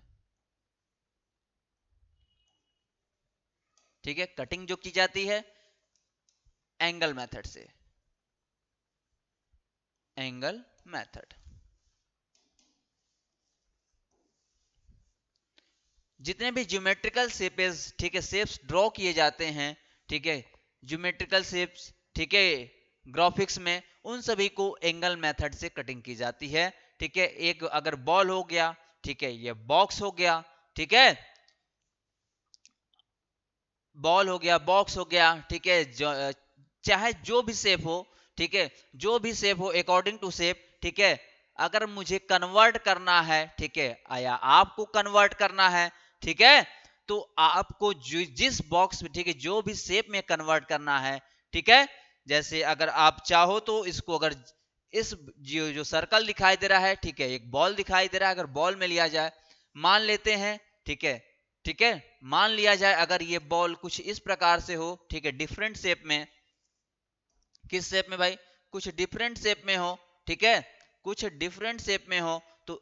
ठीक है कटिंग जो की जाती है एंगल मेथड से एंगल मेथड जितने भी ज्योमेट्रिकल सेपेज ठीक है शेप्स ड्रॉ किए जाते हैं ठीक है ज्योमेट्रिकल शेप्स ठीक है ग्राफिक्स में उन सभी को एंगल मेथड से कटिंग की जाती है ठीक है एक अगर बॉल हो गया ठीक है ये बॉक्स हो गया ठीक है बॉल हो गया बॉक्स हो गया ठीक है चाहे जो भी सेप हो ठीक है जो भी सेप हो अकॉर्डिंग टू सेप ठीक है अगर मुझे कन्वर्ट करना है ठीक है आया आपको कन्वर्ट करना है ठीक है तो आपको जिस बॉक्स में ठीक है जो भी शेप में कन्वर्ट करना है ठीक है जैसे अगर आप चाहो तो इसको अगर इस जो जो सर्कल दिखाई दे रहा है ठीक है एक बॉल दिखाई दे रहा है अगर बॉल में लिया जाए मान लेते हैं ठीक है ठीक है मान लिया जाए अगर ये बॉल कुछ इस प्रकार से हो ठीक है डिफरेंट शेप में किस शेप में भाई कुछ डिफरेंट शेप में हो ठीक है कुछ डिफरेंट शेप में हो तो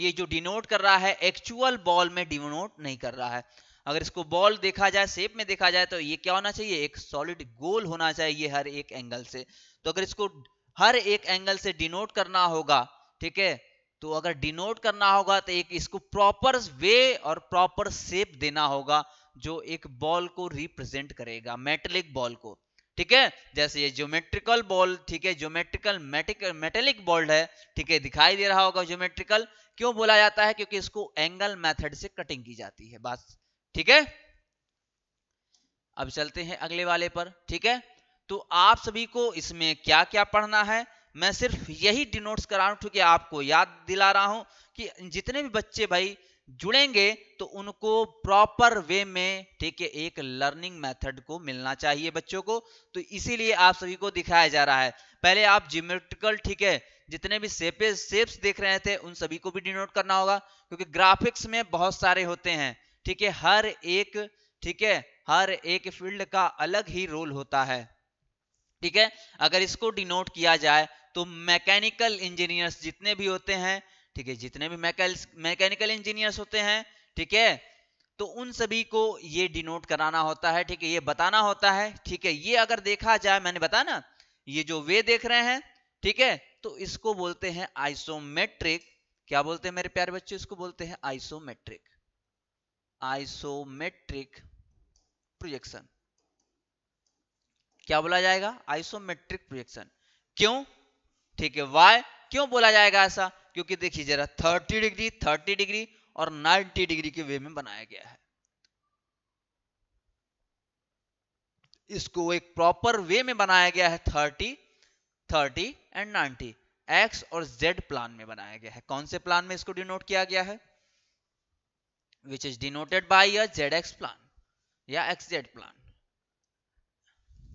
ये जो डिनोट कर रहा है एक्चुअल बॉल में डिनोट नहीं कर रहा है अगर इसको बॉल देखा जाए शेप में देखा जाए तो ये क्या होना चाहिए एक सॉलिड गोल होना चाहिए हर एक एंगल से तो अगर इसको हर एक एंगल से डिनोट करना होगा ठीक है तो अगर डिनोट करना होगा तो एक इसको प्रॉपर वे और प्रॉपर शेप देना होगा जो एक बॉल को रिप्रेजेंट करेगा मेटलिक बॉल को ठीक है जैसे ये ज्योमेट्रिकल बॉल ठीक है ज्योमेट्रिकल मेटेलिक बॉल है ठीक है दिखाई दे रहा होगा ज्योमेट्रिकल क्यों बोला जाता है क्योंकि इसको एंगल मेथड से कटिंग की जाती है बस ठीक है अब चलते हैं अगले वाले पर ठीक है तो आप सभी को इसमें क्या क्या पढ़ना है मैं सिर्फ यही डिनोट्स करा रहा हूं क्योंकि आपको याद दिला रहा हूं कि जितने भी बच्चे भाई जुड़ेंगे तो उनको प्रॉपर वे में ठीक है एक लर्निंग मेथड को मिलना चाहिए बच्चों को तो इसीलिए आप सभी को दिखाया जा रहा है पहले आप जियोमेट्रिकल ठीक है जितने भी सेपे सेप्स देख रहे थे उन सभी को भी डिनोट करना होगा क्योंकि ग्राफिक्स में बहुत सारे होते हैं ठीक है हर एक ठीक है हर एक फील्ड का अलग ही रोल होता है ठीक है अगर इसको डिनोट किया जाए तो मैकेनिकल इंजीनियर्स जितने भी होते हैं ठीक है जितने भी मैकेनिकल इंजीनियर्स होते हैं ठीक है तो उन सभी को ये डिनोट कराना होता है ठीक है ये बताना होता है ठीक है ये अगर देखा जाए मैंने बताया ना ये जो वे देख रहे हैं ठीक है तो इसको बोलते हैं आइसोमेट्रिक क्या बोलते हैं मेरे प्यारे बच्चे इसको बोलते हैं आइसोमेट्रिक आइसोमेट्रिक प्रोजेक्शन क्या बोला जाएगा आइसोमेट्रिक प्रोजेक्शन क्यों ठीक है वाई क्यों बोला जाएगा ऐसा क्योंकि देखिए जरा 30 डिग्री 30 डिग्री और 90 डिग्री के वे में बनाया गया है इसको एक प्रॉपर वे में बनाया गया है 30 30 एंड 90 एक्स और जेड प्लान में बनाया गया है कौन से प्लान में इसको डिनोट किया गया है which is denoted by a ZX plan या XZ प्लान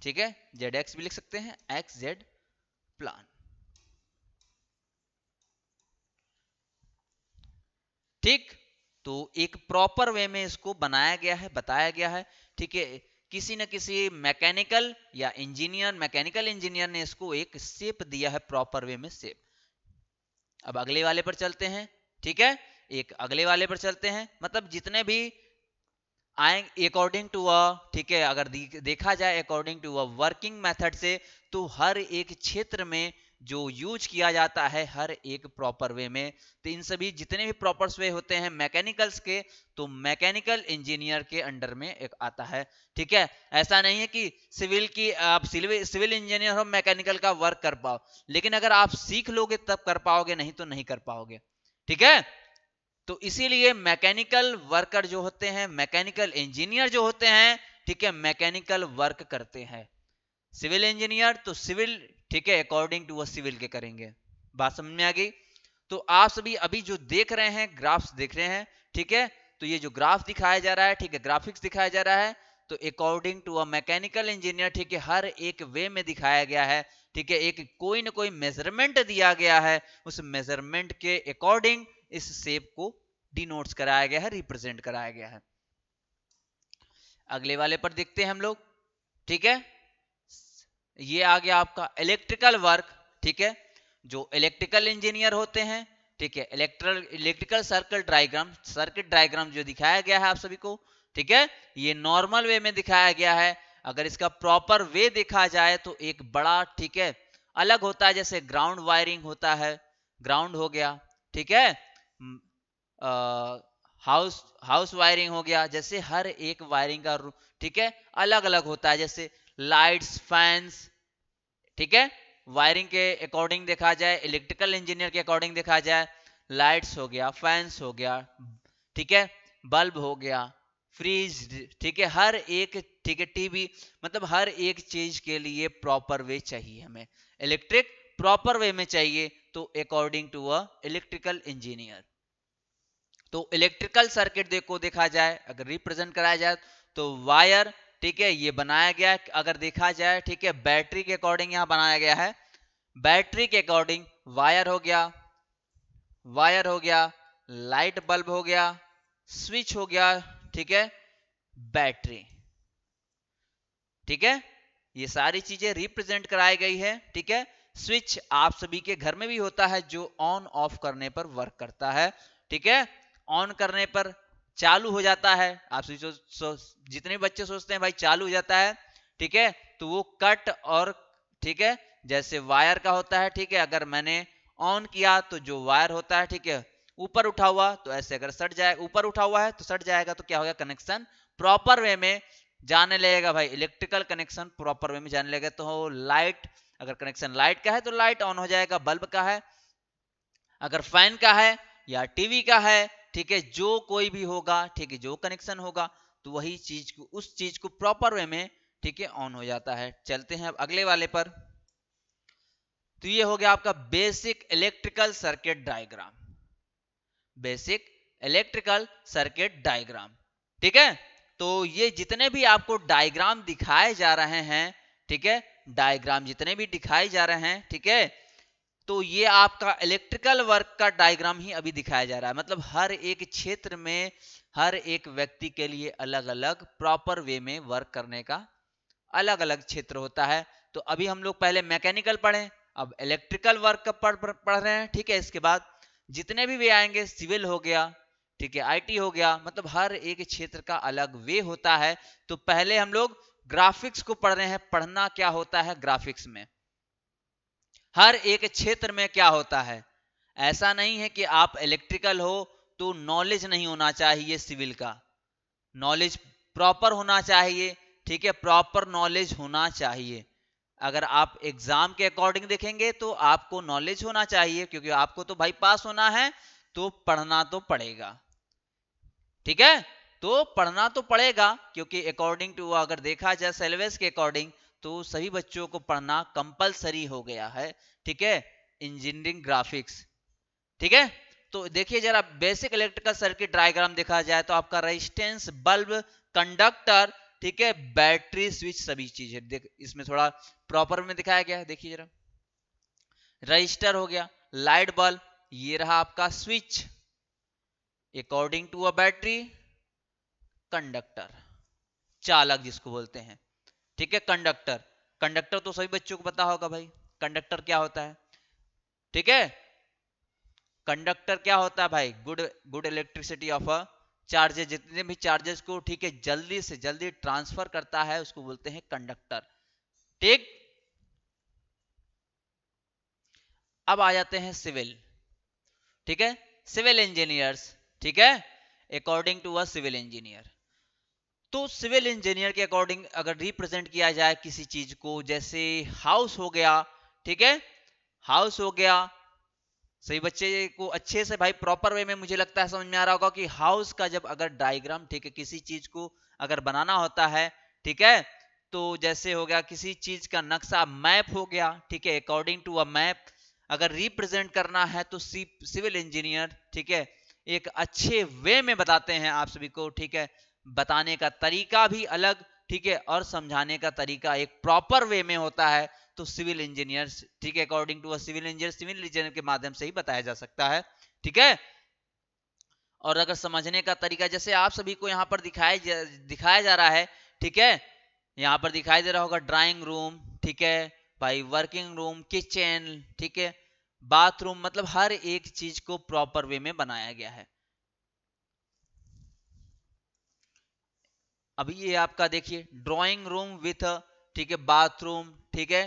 ठीक है ZX भी लिख सकते हैं XZ प्लान ठीक तो एक प्रॉपर वे में इसको बनाया गया है बताया गया है ठीक है किसी न किसी मैकेनिकल या इंजीनियर मैकेनिकल इंजीनियर ने इसको एक सेप दिया है प्रॉपर वे में सेप अब अगले वाले पर चलते हैं ठीक है एक अगले वाले पर चलते हैं मतलब जितने भी आए अकॉर्डिंग टू अ ठीक है अगर देखा जाए according to a working method से तो हर एक क्षेत्र में जो यूज किया जाता है हर एक प्रॉपर वे में तो इन सभी जितने भी प्रॉपर वे होते हैं मैकेनिकल्स के तो मैकेनिकल इंजीनियर के अंडर में एक आता है ठीक है ऐसा नहीं है कि सिविल की आप सिविल इंजीनियर हो मैकेनिकल का वर्क कर पाओ लेकिन अगर आप सीख लोगे तब कर पाओगे नहीं तो नहीं कर पाओगे ठीक है तो इसीलिए मैकेनिकल वर्कर जो होते हैं मैकेनिकल इंजीनियर जो होते हैं ठीक है मैकेनिकल वर्क करते हैं सिविल इंजीनियर तो सिविल ठीक है अकॉर्डिंग टू वो सिविल के करेंगे बात समझ में आ गई तो आप सभी अभी जो देख रहे हैं ग्राफ्स देख रहे हैं ठीक है तो ये जो ग्राफ दिखाया जा रहा है ठीक है ग्राफिक्स दिखाया जा रहा है तो according to a mechanical engineer ठीक है हर एक वे में दिखाया गया है ठीक है एक कोई ना कोई मेजरमेंट दिया गया है उस मेजरमेंट के अकॉर्डिंग इस सेप को डिनोट्स कराया गया है रिप्रेजेंट कराया गया है अगले वाले पर देखते हैं हम लोग ठीक है ये आ गया आपका इलेक्ट्रिकल वर्क ठीक है जो इलेक्ट्रिकल इंजीनियर होते हैं ठीक है electral electrical circle diagram circuit diagram जो दिखाया गया है आप सभी को ठीक है ये नॉर्मल वे में दिखाया गया है अगर इसका प्रॉपर वे देखा जाए तो एक बड़ा ठीक है अलग होता है जैसे ग्राउंड वायरिंग होता है ग्राउंड हो गया ठीक है हाउस हाउस वायरिंग हो गया जैसे हर एक वायरिंग का ठीक है अलग अलग होता है जैसे लाइट्स फैंस ठीक है वायरिंग के अकॉर्डिंग देखा जाए इलेक्ट्रिकल इंजीनियर के अकॉर्डिंग देखा जाए लाइट्स हो गया फैंस हो गया ठीक है बल्ब हो गया फ्रीज ठीक है हर एक ठीक है टीवी मतलब हर एक चीज के लिए प्रॉपर वे चाहिए हमें इलेक्ट्रिक प्रॉपर वे में चाहिए तो according to a electrical engineer तो इलेक्ट्रिकल सर्किट देखो देखा जाए अगर रिप्रेजेंट कराया जाए तो वायर ठीक है ये बनाया गया है अगर देखा जाए ठीक है बैटरी के अकॉर्डिंग यहां बनाया गया है बैटरी के अकॉर्डिंग वायर हो गया वायर हो गया लाइट बल्ब हो गया स्विच हो गया ठीक है बैटरी ठीक है ये सारी चीजें रिप्रेजेंट कराई गई है ठीक है स्विच आप सभी के घर में भी होता है जो ऑन ऑफ करने पर वर्क करता है ठीक है ऑन करने पर चालू हो जाता है आप सोचो जितने बच्चे सोचते हैं भाई चालू हो जाता है ठीक है तो वो कट और ठीक है जैसे वायर का होता है ठीक है अगर मैंने ऑन किया तो जो वायर होता है ठीक है ऊपर उठा हुआ तो ऐसे अगर सट जाए ऊपर उठा हुआ है तो सट जाएगा तो क्या होगा कनेक्शन प्रॉपर वे में जाने लगेगा भाई इलेक्ट्रिकल कनेक्शन प्रॉपर वे में जाने लगेगा तो लाइट अगर कनेक्शन लाइट का है तो लाइट ऑन हो जाएगा बल्ब का है अगर फैन का है या टीवी का है ठीक है जो कोई भी होगा ठीक है जो कनेक्शन होगा तो वही चीज को उस चीज को प्रॉपर वे में ठीक है ऑन हो जाता है चलते हैं अब अगले वाले पर तो ये हो गया आपका basic electrical circuit diagram basic electrical circuit diagram ठीक है तो ये जितने भी आपको डायग्राम दिखाए जा रहे हैं ठीक है डायग्राम जितने भी दिखाए जा रहे हैं ठीक है तो ये आपका इलेक्ट्रिकल वर्क का डायग्राम ही अभी दिखाया जा रहा है मतलब हर एक क्षेत्र में हर एक व्यक्ति के लिए अलग अलग प्रॉपर वे में वर्क करने का अलग अलग क्षेत्र होता है तो अभी हम लोग पहले मैकेनिकल पढ़े अब इलेक्ट्रिकल वर्क का पढ़ पढ़ रहे हैं ठीक है इसके बाद जितने भी वे आएंगे सिविल हो गया ठीक है आईटी हो गया मतलब हर एक क्षेत्र का अलग वे होता है तो पहले हम लोग ग्राफिक्स को पढ़ रहे हैं पढ़ना क्या होता है ग्राफिक्स में हर एक क्षेत्र में क्या होता है ऐसा नहीं है कि आप इलेक्ट्रिकल हो तो नॉलेज नहीं होना चाहिए सिविल का नॉलेज प्रॉपर होना चाहिए ठीक है प्रॉपर नॉलेज होना चाहिए अगर आप एग्जाम के अकॉर्डिंग देखेंगे तो आपको नॉलेज होना चाहिए क्योंकि आपको तो भाई पास होना है तो पढ़ना तो पड़ेगा ठीक है तो पढ़ना तो पड़ेगा क्योंकि अकॉर्डिंग टू अगर देखा जाए सिलेबस के अकॉर्डिंग तो सभी बच्चों को पढ़ना कंपलसरी हो गया है ठीक है इंजीनियरिंग ग्राफिक्स ठीक है तो देखिए जरा बेसिक इलेक्ट्रिकल सर्किट डायग्राम देखा जाए तो आपका रेजिस्टेंस बल्ब कंडक्टर ठीक है बैटरी स्विच सभी चीज देख इसमें थोड़ा प्रॉपर में दिखाया गया है देखिए जरा रजिस्टर हो गया लाइट बल्ब ये रहा आपका switch according to a battery conductor चालक जिसको बोलते हैं ठीक है कंडक्टर कंडक्टर तो सभी बच्चों को पता होगा भाई कंडक्टर क्या होता है ठीक है कंडक्टर क्या होता है भाई good good electricity of a charges जितने भी चार्जेस को ठीक है जल्दी से जल्दी ट्रांसफर करता है उसको बोलते हैं कंडक्टर ठीक अब आ जाते हैं सिविल ठीक है सिविल इंजीनियर्स ठीक है according to a civil engineer तो सिविल इंजीनियर के अकॉर्डिंग अगर रिप्रेजेंट किया जाए किसी चीज को जैसे हाउस हो गया ठीक है हाउस हो गया सही बच्चे को अच्छे से भाई प्रॉपर वे में मुझे लगता है समझ में आ रहा होगा कि हाउस का जब अगर डायग्राम ठीक है किसी चीज को अगर बनाना होता है ठीक है तो जैसे हो गया किसी चीज का नक्शा मैप हो गया ठीक है अकॉर्डिंग टू अ मैप अगर रिप्रेजेंट करना है तो सिविल इंजीनियर ठीक है एक अच्छे वे में बताते हैं आप सभी को ठीक है बताने का तरीका भी अलग ठीक है और समझाने का तरीका एक प्रॉपर वे में होता है तो सिविल इंजीनियर ठीक है according to civil engineer civil engineer के माध्यम से ही बताया जा सकता है ठीक है और अगर समझने का तरीका जैसे आप सभी को यहाँ पर दिखाया दिखाया जा रहा है ठीक है यहाँ पर दिखाई दे रहा होगा ड्राइंग रूम ठीक है भाई वर्किंग रूम किचन ठीक है बाथरूम मतलब हर एक चीज को प्रॉपर वे में बनाया गया है अब ये आपका देखिए ड्राइंग रूम विथ ठीक है बाथरूम ठीक है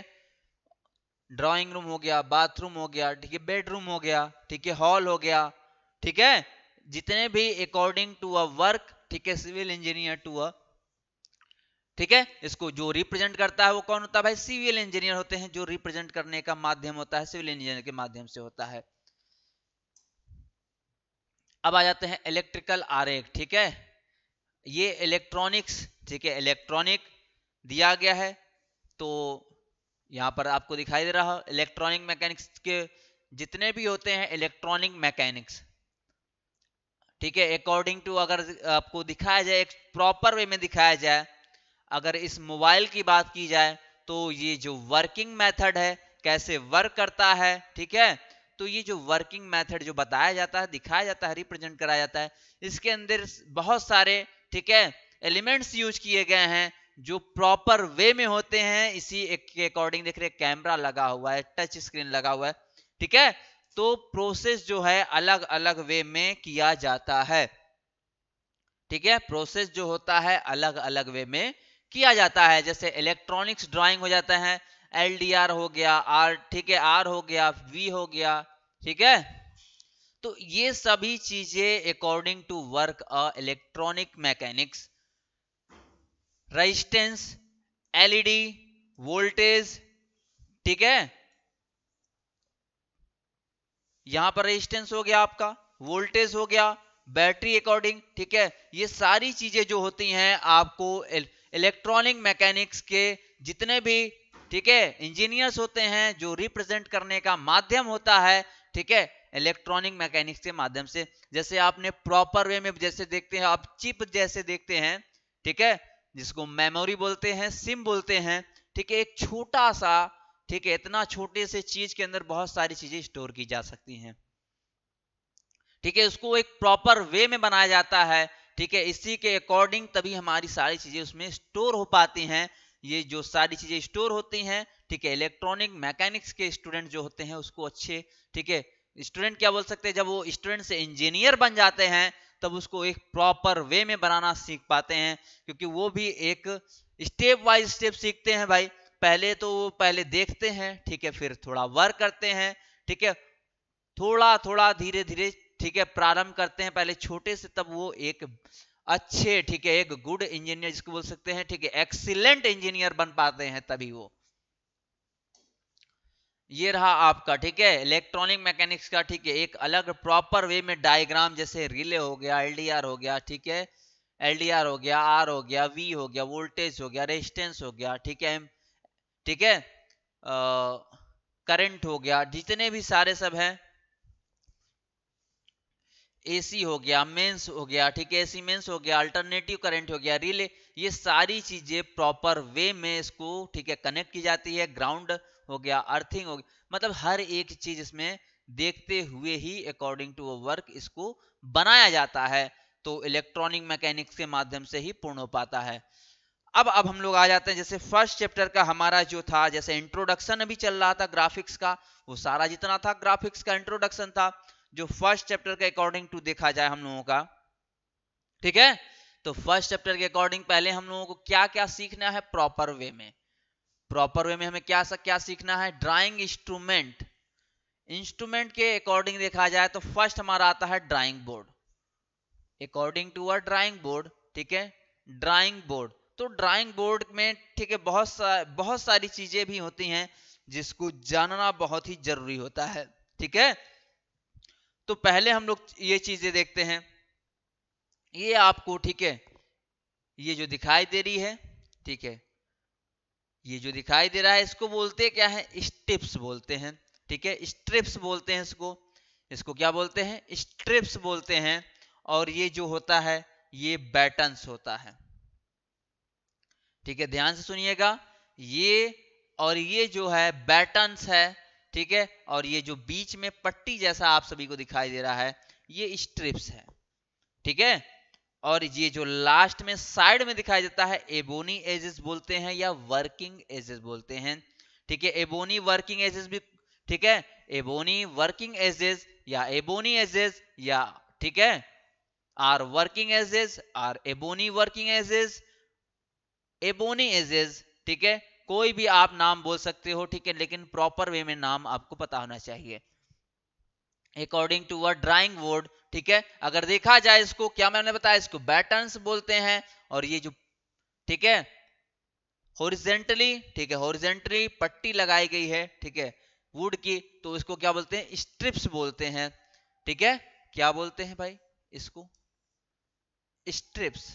ड्राइंग रूम हो गया बाथरूम हो गया ठीक है बेडरूम हो गया ठीक है हॉल हो गया ठीक है जितने भी अकॉर्डिंग टू अ वर्क ठीक है सिविल इंजीनियर टू अ ठीक है इसको जो रिप्रेजेंट करता है वो कौन होता है भाई सिविल इंजीनियर होते हैं जो रिप्रेजेंट करने का माध्यम होता है सिविल इंजीनियर के माध्यम से होता है अब आ जाते हैं इलेक्ट्रिकल आरेख ठीक है ये इलेक्ट्रॉनिक्स ठीक है इलेक्ट्रॉनिक दिया गया है तो यहाँ पर आपको दिखाई दे रहा है इलेक्ट्रॉनिक मैकेनिक्स के जितने भी होते हैं इलेक्ट्रॉनिक मैकेनिक्स ठीक है अकॉर्डिंग टू अगर आपको दिखाया जाए एक प्रॉपर वे में दिखाया जाए अगर इस मोबाइल की बात की जाए तो ये जो वर्किंग मेथड है कैसे वर्क करता है ठीक है तो ये जो वर्किंग मेथड जो बताया जाता है दिखाया जाता है रिप्रेजेंट कराया जाता है इसके अंदर बहुत सारे ठीक है एलिमेंट्स यूज किए गए हैं जो प्रॉपर वे में होते हैं इसी एक के अकॉर्डिंग देख रहे कैमरा लगा हुआ है टच स्क्रीन लगा हुआ है ठीक है तो प्रोसेस जो है अलग अलग वे में किया जाता है ठीक है प्रोसेस जो होता है अलग अलग वे में किया जाता है जैसे इलेक्ट्रॉनिक्स ड्राइंग हो जाता है एल हो गया आर ठीक है आर हो गया वी हो गया ठीक है तो ये सभी चीजें according to work a electronic mechanics resistance LED voltage ठीक है यहां पर रेजिस्टेंस हो गया आपका वोल्टेज हो गया बैटरी अकॉर्डिंग ठीक है ये सारी चीजें जो होती हैं आपको इलेक्ट्रॉनिक मैकेनिक्स के जितने भी ठीक है इंजीनियर्स होते हैं जो रिप्रेजेंट करने का माध्यम होता है ठीक है इलेक्ट्रॉनिक मैकेनिक्स के माध्यम से जैसे आपने प्रॉपर वे में जैसे देखते हैं आप चिप जैसे देखते हैं ठीक है जिसको मेमोरी बोलते हैं सिम बोलते हैं ठीक है एक छोटा सा ठीक है इतना छोटे से चीज के अंदर बहुत सारी चीजें स्टोर की जा सकती हैं ठीक है उसको एक प्रॉपर वे में बनाया जाता है ठीक है इसी के अकॉर्डिंग तभी हमारी सारी चीजें उसमें स्टोर हो पाती हैं ये जो सारी चीजें स्टोर होती हैं ठीक है इलेक्ट्रॉनिक मैकेनिक्स के स्टूडेंट जो होते हैं उसको अच्छे ठीक है स्टूडेंट क्या बोल सकते हैं जब वो स्टूडेंट से इंजीनियर बन जाते हैं तब उसको एक प्रॉपर वे में बनाना सीख पाते हैं क्योंकि वो भी एक स्टेप वाइज स्टेप सीखते हैं भाई पहले तो वो पहले देखते हैं ठीक है फिर थोड़ा वर्क करते हैं ठीक है थोड़ा थोड़ा धीरे धीरे ठीक है प्रारंभ करते हैं पहले छोटे से तब वो एक अच्छे ठीक है एक गुड इंजीनियर जिसको बोल सकते हैं ठीक है एक्सीलेंट इंजीनियर बन पाते हैं तभी वो ये रहा आपका ठीक है इलेक्ट्रॉनिक मैकेनिक्स का ठीक है एक अलग प्रॉपर वे में डायग्राम जैसे रिले हो गया एलडीआर हो गया ठीक है एलडीआर हो गया आर हो गया वी हो गया वोल्टेज हो गया रेजिस्टेंस हो गया ठीक है ठीक है करंट हो गया जितने भी सारे सब हैं एसी हो गया मेंस हो गया ठीक है एसी मेंस हो गया अल्टरनेटिव करंट हो गया रिले ये सारी चीजें प्रॉपर वे में इसको ठीक है कनेक्ट की जाती है ग्राउंड हो गया अर्थिंग हो गया मतलब हर एक चीज इसमें देखते हुए ही अकॉर्डिंग टू अ वर्क इसको बनाया जाता है तो इलेक्ट्रॉनिक मैकेनिक्स के माध्यम से ही पूर्ण हो पाता है अब अब हम लोग आ जाते हैं जैसे फर्स्ट चैप्टर का हमारा जो था जैसे इंट्रोडक्शन अभी चल रहा था ग्राफिक्स का वो सारा जितना था ग्राफिक्स का इंट्रोडक्शन था जो फर्स्ट चैप्टर के अकॉर्डिंग टू देखा जाए हम लोगों का ठीक है तो फर्स्ट चैप्टर के अकॉर्डिंग पहले हम लोगों को क्या क्या सीखना है प्रॉपर वे में प्रॉपर वे में हमें क्या सा, क्या सीखना है ड्राइंग इंस्ट्रूमेंट इंस्ट्रूमेंट के अकॉर्डिंग देखा जाए तो फर्स्ट हमारा आता है drawing board according to uh drawing board ठीक है ड्राइंग बोर्ड तो ड्राइंग बोर्ड में ठीक है बहुत सा बहुत सारी चीजें भी होती हैं जिसको जानना बहुत ही जरूरी होता है ठीक है तो पहले हम लोग ये चीजें देखते हैं ये आपको ठीक है ये जो दिखाई दे रही है ठीक है ये जो दिखाई दे रहा है इसको बोलते क्या है स्ट्रिप्स बोलते हैं ठीक है स्ट्रिप्स बोलते हैं इसको इसको क्या बोलते हैं स्ट्रिप्स बोलते हैं और ये जो होता है ये बैटन्स होता है ठीक है ध्यान से सुनिएगा ये और ये जो है बैटन्स है ठीक है और ये जो बीच में पट्टी जैसा आप सभी को दिखाई दे रहा है ये स्ट्रिप्स है ठीक है और ये जो लास्ट में साइड में दिखाई देता है एबोनी एजेस बोलते हैं या वर्किंग एजेस बोलते हैं ठीक है एबोनी वर्किंग एजेस भी ठीक है एबोनी वर्किंग एजेस या एबोनी एजेस या ठीक है or working edges or ebony working edges ebony edges ठीक है कोई भी आप नाम बोल सकते हो ठीक है लेकिन प्रॉपर वे में नाम आपको पता होना चाहिए according to a drawing word ठीक है अगर देखा जाए इसको क्या मैंने बताया इसको बैटर्न बोलते हैं और ये जो ठीक है होरिजेंटली ठीक है होरिजेंटली पट्टी लगाई गई है ठीक है वुड की तो इसको क्या बोलते हैं स्ट्रिप्स बोलते हैं ठीक है क्या बोलते हैं भाई इसको strips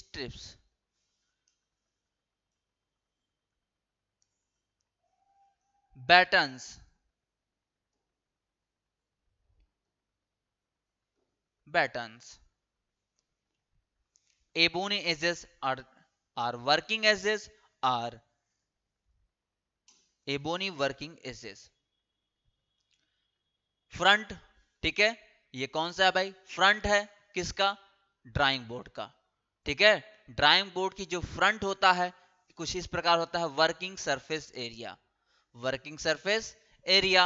strips batons batons ebony edges are are working edges are ebony working edges front ठीक है ये कौन सा है भाई फ्रंट है किसका ड्राइंग बोर्ड का ठीक है ड्राइंग बोर्ड की जो फ्रंट होता है कुछ इस प्रकार होता है working surface area working surface area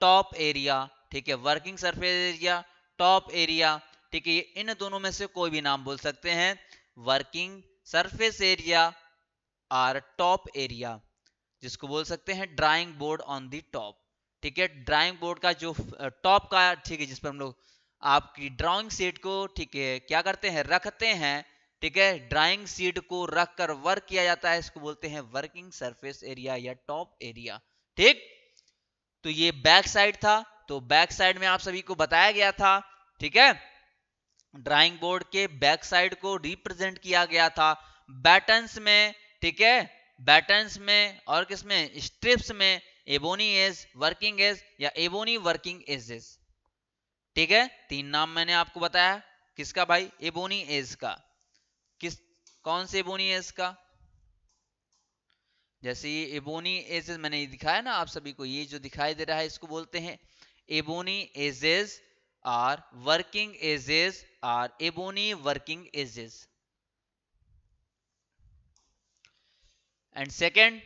top area ठीक है working surface area top area ठीक है इन दोनों में से कोई भी नाम बोल सकते हैं working surface area or top area जिसको बोल सकते हैं drawing board on the top ठीक है ड्राइंग बोर्ड का जो टॉप का ठीक है जिस पर हम लोग आपकी ड्राइंग सीट को ठीक है क्या करते हैं रखते हैं ठीक है ड्राइंग सीट को रख कर वर्क किया जाता है इसको बोलते हैं वर्किंग सरफेस एरिया या टॉप एरिया ठीक तो ये बैक साइड था तो बैक साइड में आप सभी को बताया गया था ठीक है ड्राइंग बोर्ड के बैक साइड को रिप्रेजेंट किया गया था बैटन्स में ठीक है बैटन्स में और किसमें स्ट्रिप्स में एबोनी एज वर्किंग एज या एबोनी वर्किंग एजेस ठीक है तीन नाम मैंने आपको बताया किसका भाई एबोनी एज का कौन से इबोनी है इसका जैसे ये एबोनी एजेस मैंने ये दिखाया ना आप सभी को ये जो दिखाई दे रहा है इसको बोलते हैं ebony edges or working edges or ebony working edges and second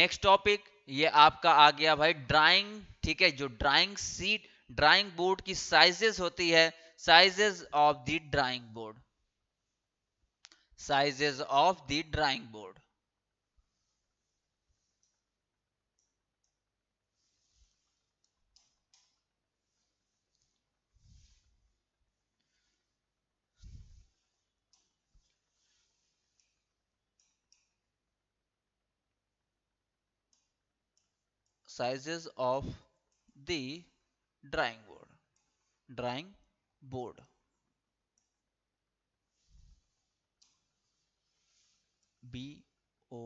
next topic ये आपका आ गया भाई ड्राइंग ठीक है जो ड्राइंग सीट ड्राइंग बोर्ड की साइजेस होती है sizes of the drawing board sizes of the drawing board. sizes of the drawing board drawing board B O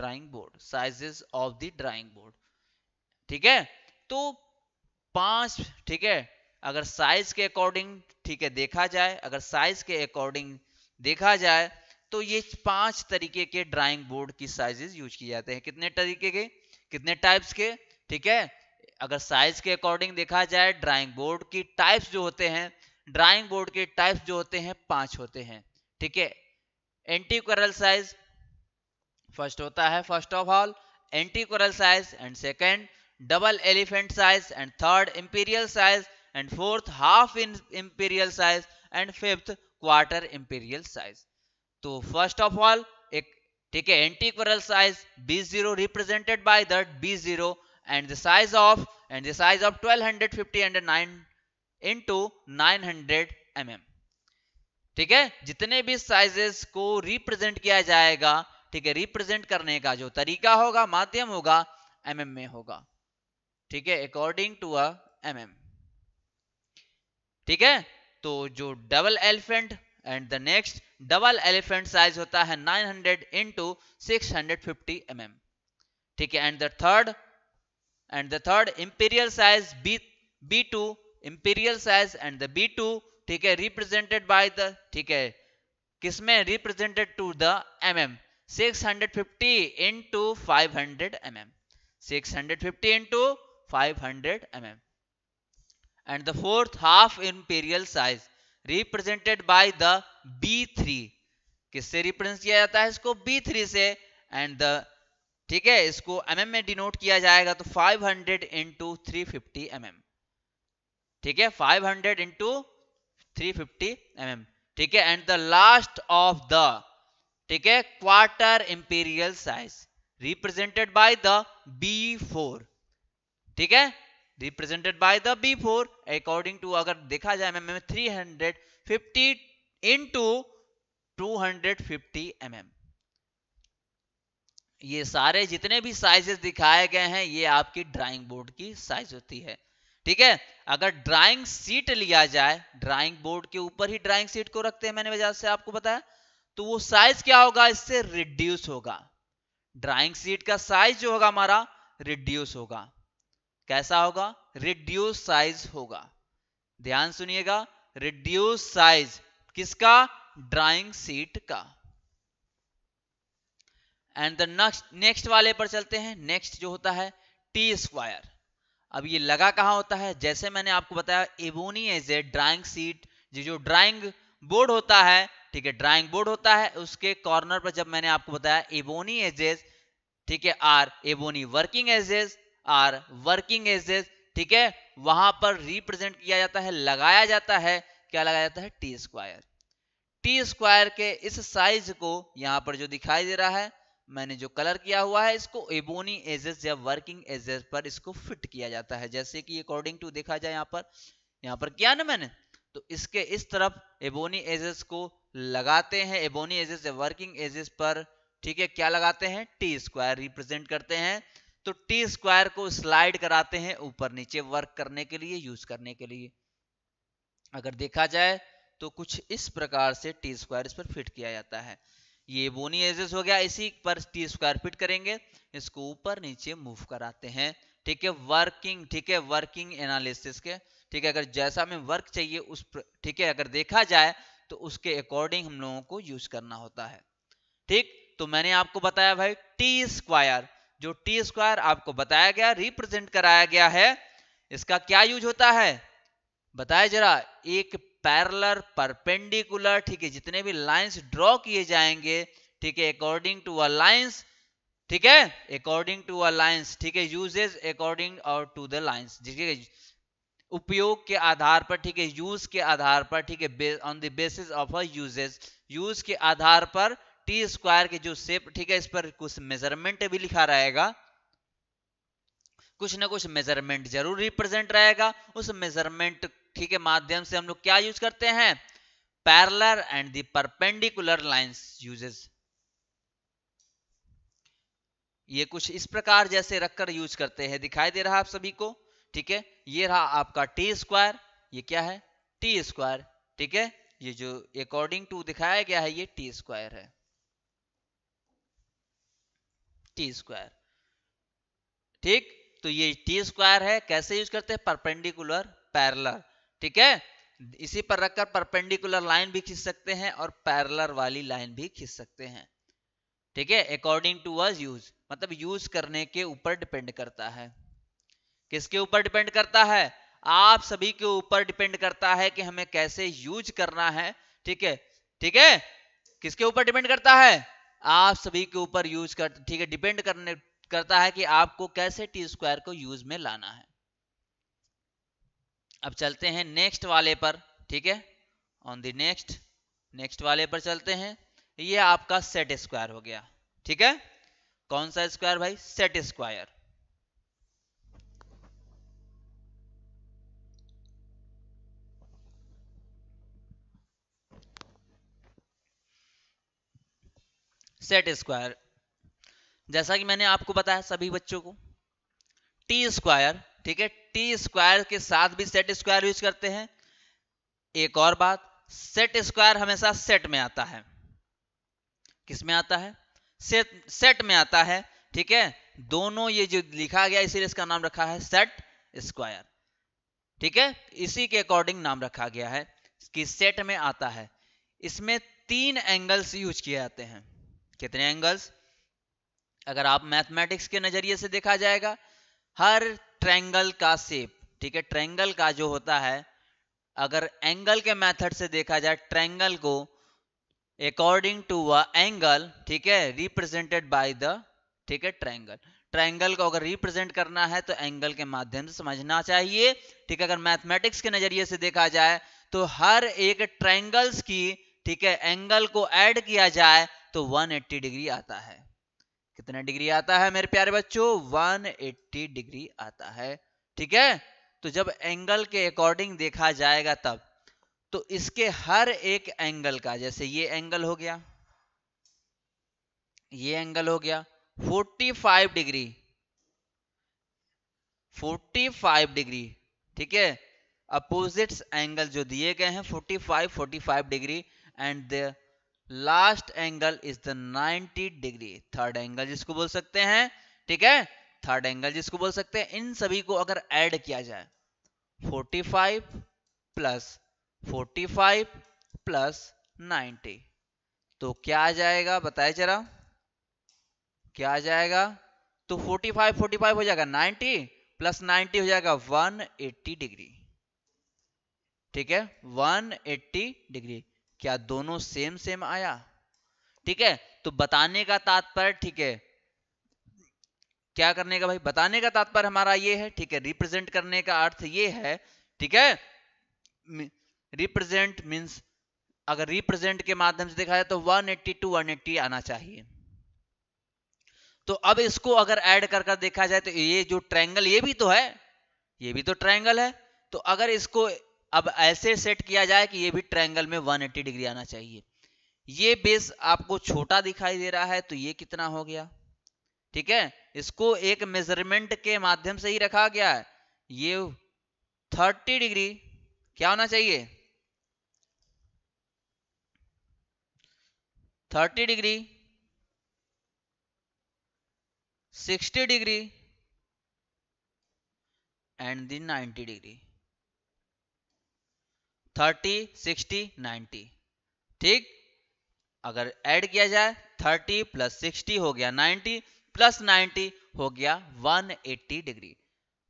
drawing board sizes of the drawing board ठीक है तो पांच ठीक है अगर साइज के अकॉर्डिंग ठीक है देखा जाए अगर साइज के अकॉर्डिंग देखा जाए तो ये पांच तरीके के ड्राइंग बोर्ड की साइजेस यूज किए जाते हैं कितने तरीके के कितने टाइप्स के ठीक है अगर साइज के अकॉर्डिंग देखा जाए ड्राइंग बोर्ड की टाइप्स जो होते हैं ड्राइंग बोर्ड के टाइप्स जो होते हैं पांच होते हैं ठीक है एंटी कोरल साइज फर्स्ट होता है first of all antiquarian size and second double elephant size and third imperial size and fourth half imperial size and fifth quarter imperial size तो फर्स्ट ऑफ ऑल एक ठीक है antiquarian size B zero represented by that B zero and the size of and the size of and the size of 1250 and nine hundred M M ठीक है जितने भी sizes को represent किया जाएगा ठीक है रिप्रेजेंट करने का जो तरीका होगा माध्यम होगा एमएम में होगा ठीक है अकॉर्डिंग टू अम एम ठीक है तो जो double elephant and the next double elephant size होता है 900 हंड्रेड इंटू सिक्स हंड्रेड ठीक है and the third and the third imperial size B B two imperial size and the B two ठीक है रिप्रेजेंटेड बाय द ठीक है किसमें represented to the M M six hundred fifty into five hundred M M six hundred fifty into five hundred M M and the fourth half imperial size represented by the B three किससे represent किया जाता है इसको B three से and the ठीक है इसको M M में डिनोट किया जाएगा तो five hundred into three M M ठीक है five hundred into three fifty M ठीक है and the last of the ठीक है quarter imperial size represented by the B four ठीक है represented by the B four according to अगर देखा जाए three hundred fifty to two hundred fifty M M ये सारे जितने भी साइजेस दिखाए गए हैं ये आपकी ड्राइंग बोर्ड की साइज होती है ठीक है अगर ड्राइंग सीट लिया जाए ड्राइंग बोर्ड के ऊपर ही ड्राइंग सीट को रखते हैं मैंने वजह से आपको बताया तो वो साइज क्या होगा इससे रिड्यूस होगा ड्राइंग सीट का साइज जो होगा हमारा रिड्यूस होगा कैसा होगा रिड्यूस साइज होगा ध्यान सुनिएगा रिड्यूस साइज किसका ड्राइंग सीट का एंड द नेक्स्ट नेक्स्ट वाले पर चलते हैं नेक्स्ट जो होता है टी स्क्वायर अब ये लगा कहा होता है जैसे मैंने आपको बताया ebony edge a drawing sheet जो ड्राइंग बोर्ड होता है ठीक है ड्राइंग बोर्ड होता है उसके कॉर्नर पर जब मैंने आपको बताया एबोनी एजेस ठीक है or ebony working edges or working edges ठीक है वहां पर रिप्रेजेंट किया जाता है लगाया जाता है क्या लगाया जाता है टी स्क्वायर टी स्क्वायर के इस साइज को यहां पर जो दिखाई दे रहा है मैंने जो कलर किया हुआ है इसको एबोनी एजेस या वर्किंग एजेस पर इसको फिट किया जाता है जैसे कि अकॉर्डिंग टू देखा जाए यहाँ पर यहाँ पर किया ना मैंने तो इसके इस तरफ एबोनी एजेस को लगाते हैं एबोनी एजेस या वर्किंग एजेस पर ठीक है क्या लगाते हैं टी स्क्वायर रिप्रेजेंट करते हैं तो टी स्क्वायर को स्लाइड कराते हैं ऊपर नीचे वर्क करने के लिए यूज करने के लिए अगर देखा जाए तो कुछ इस प्रकार से टी स्क्वायर इस पर फिट किया जाता है ये बोनी एजेस हो गया इसी पर टी स्क्वायर फिट करेंगे इसको ऊपर नीचे मूव कराते हैं ठीक है वर्किंग ठीक है वर्किंग एनालिसिस के ठीक है अगर जैसा हमें वर्क चाहिए उस ठीक है अगर देखा जाए तो उसके अकॉर्डिंग हम लोगों को यूज करना होता है ठीक तो मैंने आपको बताया भाई टी स्क्वायर जो टी स्क्वायर आपको बताया गया रिप्रेजेंट कराया गया है इसका क्या यूज होता है बताए जरा एक पैरलर परपेंडिकुलर ठीक है जितने भी लाइंस ड्रॉ किए जाएंगे ठीक है अकॉर्डिंग टू अ लाइंस ठीक है अकॉर्डिंग टू अ लाइंस ठीक है यूजेज अकॉर्डिंग और टू द लाइंस ठीक है उपयोग के आधार पर ठीक है यूज के आधार पर ठीक है on the basis of a usages use के आधार पर टी स्क्वायर के जो शेप ठीक है इस पर कुछ मेजरमेंट भी लिखा रहेगा कुछ ना कुछ मेजरमेंट जरूर रिप्रेजेंट रहेगा उस मेजरमेंट ठीक है माध्यम से हम लोग क्या यूज करते हैं parallel and the perpendicular lines usages ये कुछ इस प्रकार जैसे रखकर यूज करते हैं दिखाई दे रहा आप सभी को ठीक है ये रहा आपका टी स्क्वायर ये क्या है टी स्क्वायर ठीक है ये जो अकॉर्डिंग टू दिखाया गया है ये टी स्क्वायर है टी स्क्वायर ठीक तो ये टी स्क्वायर है कैसे यूज करते हैं परपेंडिकुलर पैरलर ठीक है इसी पर रखकर परपेंडिकुलर लाइन भी खींच सकते हैं और पैरलर वाली लाइन भी खींच सकते हैं ठीक है अकॉर्डिंग टू वर्ज यूज मतलब यूज करने के ऊपर डिपेंड करता है किसके ऊपर डिपेंड करता है आप सभी के ऊपर डिपेंड करता है कि हमें कैसे यूज करना है ठीक है ठीक है किसके ऊपर डिपेंड करता है आप सभी के ऊपर यूज कर ठीक है डिपेंड करने करता है कि आपको कैसे टी स्क्वायर को यूज में लाना है अब चलते हैं नेक्स्ट वाले पर ठीक है ऑन द नेक्स्ट नेक्स्ट वाले पर चलते हैं ये आपका सेट स्क्वायर हो गया ठीक है कौन सा स्क्वायर भाई सेट स्क्वायर सेट स्क्वायर जैसा कि मैंने आपको बताया सभी बच्चों को टी स्क्वायर ठीक है टी स्क्वायर के साथ भी सेट स्क्वायर यूज करते हैं एक और बात सेट स्क्वायर हमेशा सेट में आता है किस में आता है सेट सेट में आता है ठीक है दोनों ये जो लिखा गया इसीलिए इसका नाम रखा है सेट स्क्वायर ठीक है इसी के अकॉर्डिंग नाम रखा गया है कि सेट में आता है इसमें तीन एंगल्स यूज किए जाते हैं कितने एंगल्स अगर आप मैथमेटिक्स के नजरिए से देखा जाएगा हर ट्रैंगल का सेप ठीक है ट्रैंगल का जो होता है अगर एंगल के मेथड से देखा जाए ट्रैंगल को अकॉर्डिंग टू अ एंगल ठीक है रिप्रेजेंटेड बाय द ठीक है ट्रैंगल ट्रैंगल को अगर रिप्रेजेंट करना है तो एंगल के माध्यम से समझना चाहिए ठीक है अगर मैथमेटिक्स के नजरिए से देखा जाए तो हर एक ट्रैंगल्स की ठीक है एंगल को ऐड किया जाए तो 180 डिग्री आता है कितना डिग्री आता है मेरे प्यारे बच्चों 180 डिग्री आता है ठीक है तो जब एंगल के अकॉर्डिंग देखा जाएगा तब तो इसके हर एक एंगल का जैसे ये एंगल हो गया ये एंगल हो गया 45 डिग्री 45 डिग्री ठीक है अपोजिट्स एंगल जो दिए गए हैं 45 45 degree and last angle is the 90 degree third angle जिसको बोल सकते हैं ठीक है थर्ड एंगल जिसको बोल सकते हैं इन सभी को अगर ऐड किया जाए 45 प्लस 45 प्लस 90 तो क्या आ जाएगा बताए जरा क्या आ जाएगा तो 45 45 हो जाएगा 90 प्लस 90 हो जाएगा 180 डिग्री ठीक है 180 डिग्री क्या दोनों सेम सेम आया ठीक है तो बताने का तात्पर्य ठीक है क्या करने का भाई बताने का तात्पर्य हमारा ये है ठीक है रिप्रेजेंट करने का अर्थ ये है ठीक है रिप्रेजेंट मींस अगर रिप्रेजेंट के माध्यम से देखा जाए तो 180 टू 180 आना चाहिए तो अब इसको अगर ऐड कर कर देखा जाए तो ये जो ट्रायंगल ये भी तो है ये भी तो ट्रायंगल है तो अगर इसको अब ऐसे सेट किया जाए कि ये भी ट्रायंगल में 180 डिग्री आना चाहिए ये बेस आपको छोटा दिखाई दे रहा है तो ये कितना हो गया ठीक है इसको एक मेजरमेंट के माध्यम से ही रखा गया है ये 30 डिग्री क्या होना चाहिए 30 degree 60 degree and the 90 degree thirty sixty ninety ठीक अगर ऐड किया जाए थर्टी प्लस सिक्सटी हो गया नाइन्टी प्लस नाइन्टी हो गया वन एट्टी डिग्री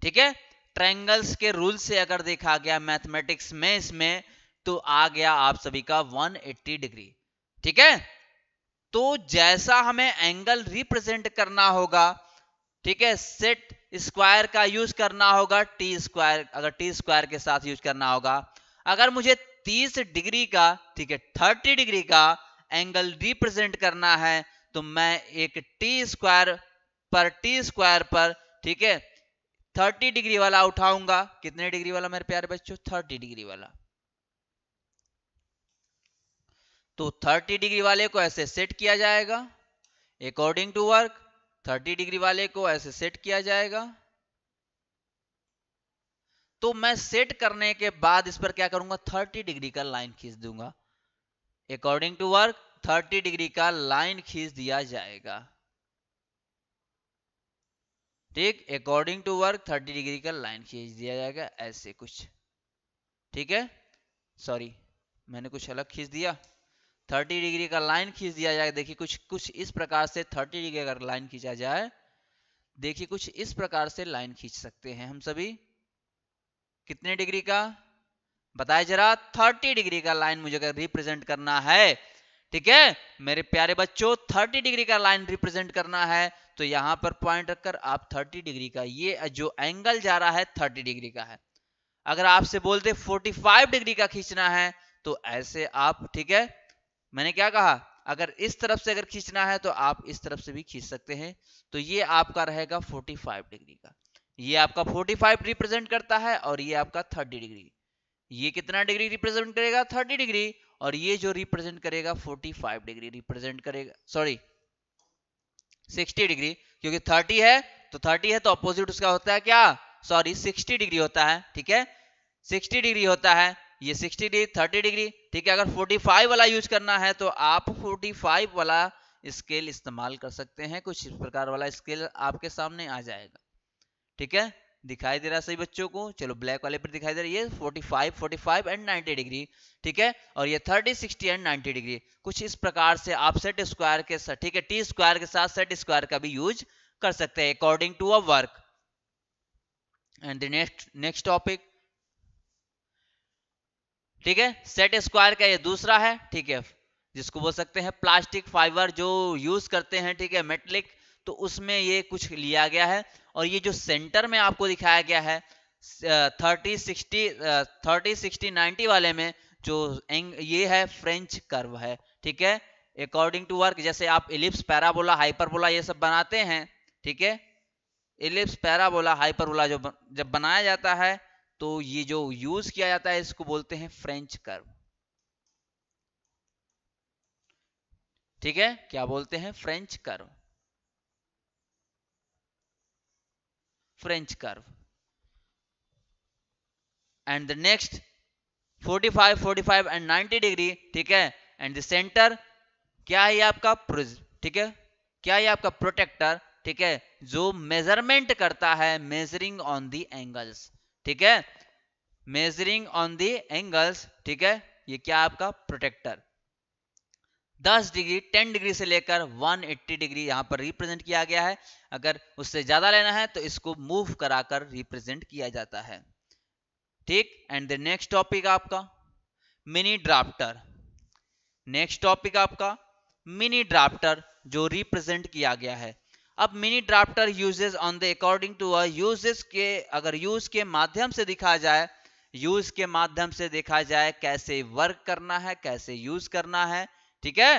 ठीक है ट्रैंगल्स के रूल से अगर देखा गया मैथमेटिक्स में इसमें तो आ गया आप सभी का 180 डिग्री ठीक है तो जैसा हमें एंगल रिप्रेजेंट करना होगा ठीक है सेट स्क्वायर का यूज करना होगा टी स्क्वायर अगर टी स्क्वायर के साथ यूज करना होगा अगर मुझे 30 डिग्री का ठीक है 30 डिग्री का एंगल रिप्रेजेंट करना है तो मैं एक टी स्क्वायर पर टी स्क्वायर पर ठीक है 30 डिग्री वाला उठाऊंगा कितने डिग्री वाला मेरे प्यारे बच्चों 30 डिग्री वाला तो 30 डिग्री वाले को ऐसे सेट किया जाएगा अकॉर्डिंग टू वर्क 30 डिग्री वाले को ऐसे सेट किया जाएगा तो मैं सेट करने के बाद इस पर क्या करूंगा 30 डिग्री का लाइन खींच दूंगा अकॉर्डिंग टू वर्क 30 डिग्री का लाइन खींच दिया जाएगा ठीक अकॉर्डिंग टू वर्क 30 डिग्री का लाइन खींच दिया जाएगा ऐसे कुछ ठीक है सॉरी मैंने कुछ अलग खींच दिया 30 डिग्री का लाइन खींच दिया जाएगा देखिए कुछ कुछ इस प्रकार से 30 डिग्री का लाइन खींचा जाए देखिए कुछ इस प्रकार से लाइन खींच सकते हैं हम सभी कितने डिग्री का बताया जरा थर्टी डिग्री का लाइन मुझे अगर रिप्रेजेंट करना है ठीक है मेरे प्यारे बच्चों थर्टी डिग्री का लाइन रिप्रेजेंट करना है तो यहां पर पॉइंट रखकर आप थर्टी डिग्री का ये जो एंगल जा रहा है थर्टी डिग्री का है अगर आपसे बोलते फोर्टी फाइव डिग्री का खींचना है तो ऐसे आप ठीक है मैंने क्या कहा अगर इस तरफ से अगर खींचना है तो आप इस तरफ से भी खींच सकते हैं तो ये आपका रहेगा 45 डिग्री का ये आपका 45 रिप्रेजेंट करता है और ये आपका 30 डिग्री ये कितना डिग्री रिप्रेजेंट करेगा 30 डिग्री और ये जो रिप्रेजेंट करेगा 45 डिग्री रिप्रेजेंट करेगा सॉरी 60 डिग्री क्योंकि 30 है तो 30 है तो अपोजिट उसका होता है क्या सॉरी 60 डिग्री होता है ठीक है 60 डिग्री होता है ये 60 डिग्री 30 डिग्री ठीक है अगर 45 वाला यूज करना है तो आप 45 वाला स्केल इस्तेमाल कर सकते हैं कुछ इस प्रकार वाला स्केल आपके सामने आ जाएगा ठीक है दिखाई दे रहा सही बच्चों को चलो ब्लैक वाले पर दिखाई दे रहा है ये 45 45 एंड 90 डिग्री ठीक है और ये 30 60 एंड 90 डिग्री कुछ इस प्रकार से आप सेट स्क्वायर के साथ ठीक है टी स्क्वायर के साथ सेट स्क्वायर का भी यूज कर सकते हैं according to a work and next next topic ठीक है सेट स्क्वायर का ये दूसरा है ठीक है जिसको बोल सकते हैं प्लास्टिक फाइबर जो यूज करते हैं ठीक है मेटलिक तो उसमें ये कुछ लिया गया है और ये जो सेंटर में आपको दिखाया गया है thirty sixty thirty sixty ninety वाले में जो एंग ये है फ्रेंच कर्व है ठीक है अकॉर्डिंग टू वर्क जैसे आप इलिप्स पैराबोला हाइपरबोला ये सब बनाते हैं ठीक है इलिप्स पैराबोला हाइपरबोला जो जब बनाया जाता है तो ये जो यूज किया जाता है इसको बोलते हैं फ्रेंच कर्व ठीक है क्या बोलते हैं French curve French curve. And the next 45, 45 and 90 degree ठीक है एंड द सेंटर क्या है आपका ठीक है क्या है आपका प्रोटेक्टर ठीक है जो मेजरमेंट करता है मेजरिंग ऑन दी एंगल्स ठीक है मेजरिंग ऑन दी एंगल्स ठीक है ये क्या आपका प्रोटेक्टर 10 डिग्री 10 डिग्री से लेकर 180 डिग्री यहाँ पर रिप्रेजेंट किया गया है अगर उससे ज्यादा लेना है तो इसको मूव कराकर रिप्रेजेंट किया जाता है ठीक एंड द नेक्स्ट टॉपिक आपका मिनी ड्राफ्टर नेक्स्ट टॉपिक आपका मिनी ड्राफ्टर जो रिप्रेजेंट किया गया है अब mini drafter uses on the according to uses के अगर यूज के माध्यम से दिखा जाए यूज के माध्यम से देखा जाए कैसे वर्क करना है कैसे यूज करना है ठीक है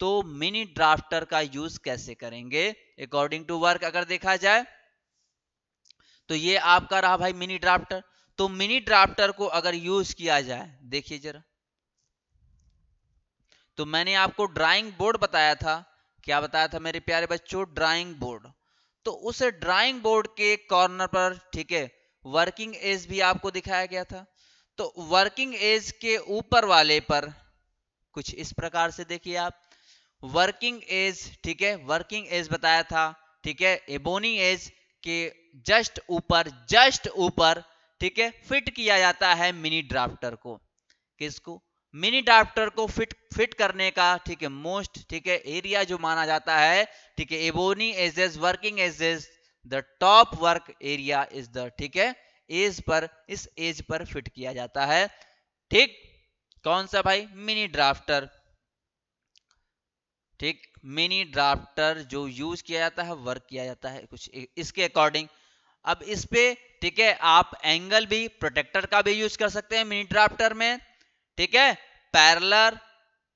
तो मिनी ड्राफ्टर का यूज कैसे करेंगे अकॉर्डिंग टू वर्क अगर देखा जाए तो ये आपका रहा भाई मिनी ड्राफ्टर तो मिनी ड्राफ्टर को अगर यूज किया जाए देखिए जरा तो मैंने आपको ड्राइंग बोर्ड बताया था क्या बताया था मेरे प्यारे बच्चों ड्राइंग बोर्ड तो उस ड्राइंग बोर्ड के कॉर्नर पर ठीक है वर्किंग एज भी आपको दिखाया गया था तो वर्किंग एज के ऊपर वाले पर कुछ इस प्रकार से देखिए आप वर्किंग एज ठीक है वर्किंग एज बताया था ठीक है एबोनी एज के जस्ट ऊपर जस्ट ऊपर ठीक है फिट किया जाता है मिनी ड्राफ्टर को किसको मिनी ड्राफ्टर को फिट फिट करने का ठीक है मोस्ट ठीक है एरिया जो माना जाता है ठीक है ebony edges working edges the top work area is the ठीक है एज पर इस एज पर फिट किया जाता है ठीक कौन सा भाई मिनी ड्राफ्टर ठीक मिनी ड्राफ्टर जो यूज किया जाता है वर्क किया जाता है कुछ इसके अकॉर्डिंग अब इस पे ठीक है आप एंगल भी प्रोटेक्टर का भी यूज कर सकते हैं मिनी ड्राफ्टर में ठीक है पैरलर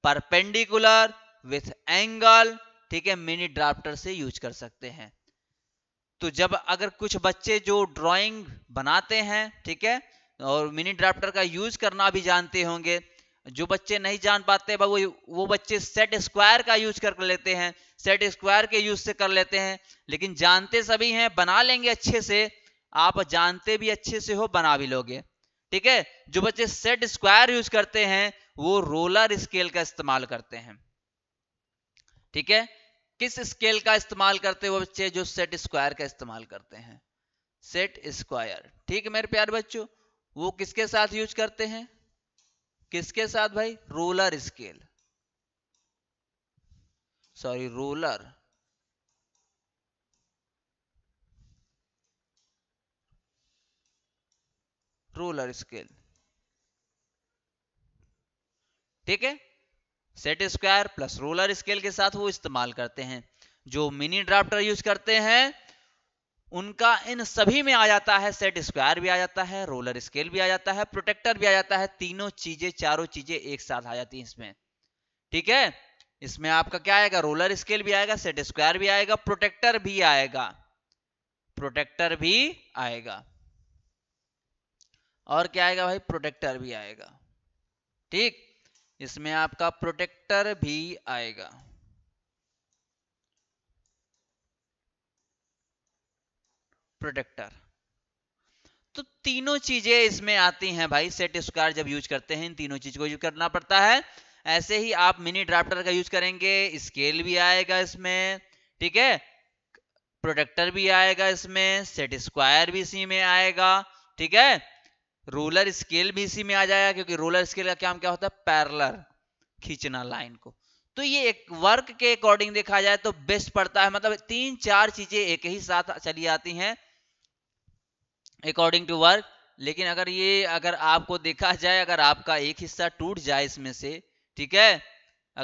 परपेंडिकुलर विथ एंगल ठीक है मिनी ड्राफ्टर से यूज कर सकते हैं तो जब अगर कुछ बच्चे जो ड्राइंग बनाते हैं ठीक है और मिनी ड्राफ्टर का यूज करना भी जानते होंगे जो बच्चे नहीं जान पाते वो वो बच्चे सेट स्क्वायर का यूज कर लेते हैं सेट स्क्वायर के यूज से कर लेते हैं लेकिन जानते सभी हैं बना लेंगे अच्छे से आप जानते भी अच्छे से हो बना भी लोगे ठीक है जो बच्चे सेट स्क्वायर यूज करते हैं वो रोलर स्केल का इस्तेमाल करते हैं ठीक है किस स्केल का इस्तेमाल करते हैं वो बच्चे जो सेट स्क्वायर का इस्तेमाल करते हैं सेट स्क्वायर ठीक है मेरे प्यार बच्चों वो किसके साथ यूज करते हैं किसके साथ भाई roller scale sorry roller roller scale ठीक है set square plus roller scale के साथ वो इस्तेमाल करते हैं जो मिनी ड्राफ्टर यूज करते हैं उनका इन सभी में आ जाता है सेट स्क्वायर भी आ जाता है रोलर स्केल भी आ जाता है प्रोटेक्टर भी आ जाता है तीनों चीजें चारों चीजें एक साथ आ जाती हैं इसमें ठीक है इसमें आपका क्या आएगा रोलर स्केल भी आएगा सेट स्क्वायर भी आएगा प्रोटेक्टर भी आएगा प्रोटेक्टर भी आएगा और क्या आएगा भाई प्रोटेक्टर भी आएगा ठीक इसमें आपका प्रोटेक्टर भी आएगा प्रोटेक्टर तो तीनों चीजें इसमें आती हैं भाई सेट स्क्वायर जब यूज करते हैं इन तीनों चीज को यूज करना पड़ता है ऐसे ही आप मिनी ड्राफ्टर का यूज करेंगे स्केल भी आएगा इसमें ठीक है प्रोटेक्टर भी आएगा इसमें सेट स्क्वायर भी इसी में आएगा ठीक है रोलर स्केल भी इसी में आ जाएगा क्योंकि रोलर स्केल का काम क्या होता है पैरलर खींचना लाइन को तो ये एक वर्क के अकॉर्डिंग देखा जाए तो बेस्ट पड़ता है मतलब तीन चार चीजें एक ही साथ चली आती हैं अकॉर्डिंग टू वर्क लेकिन अगर ये अगर आपको देखा जाए अगर आपका एक हिस्सा टूट जाए इसमें से ठीक है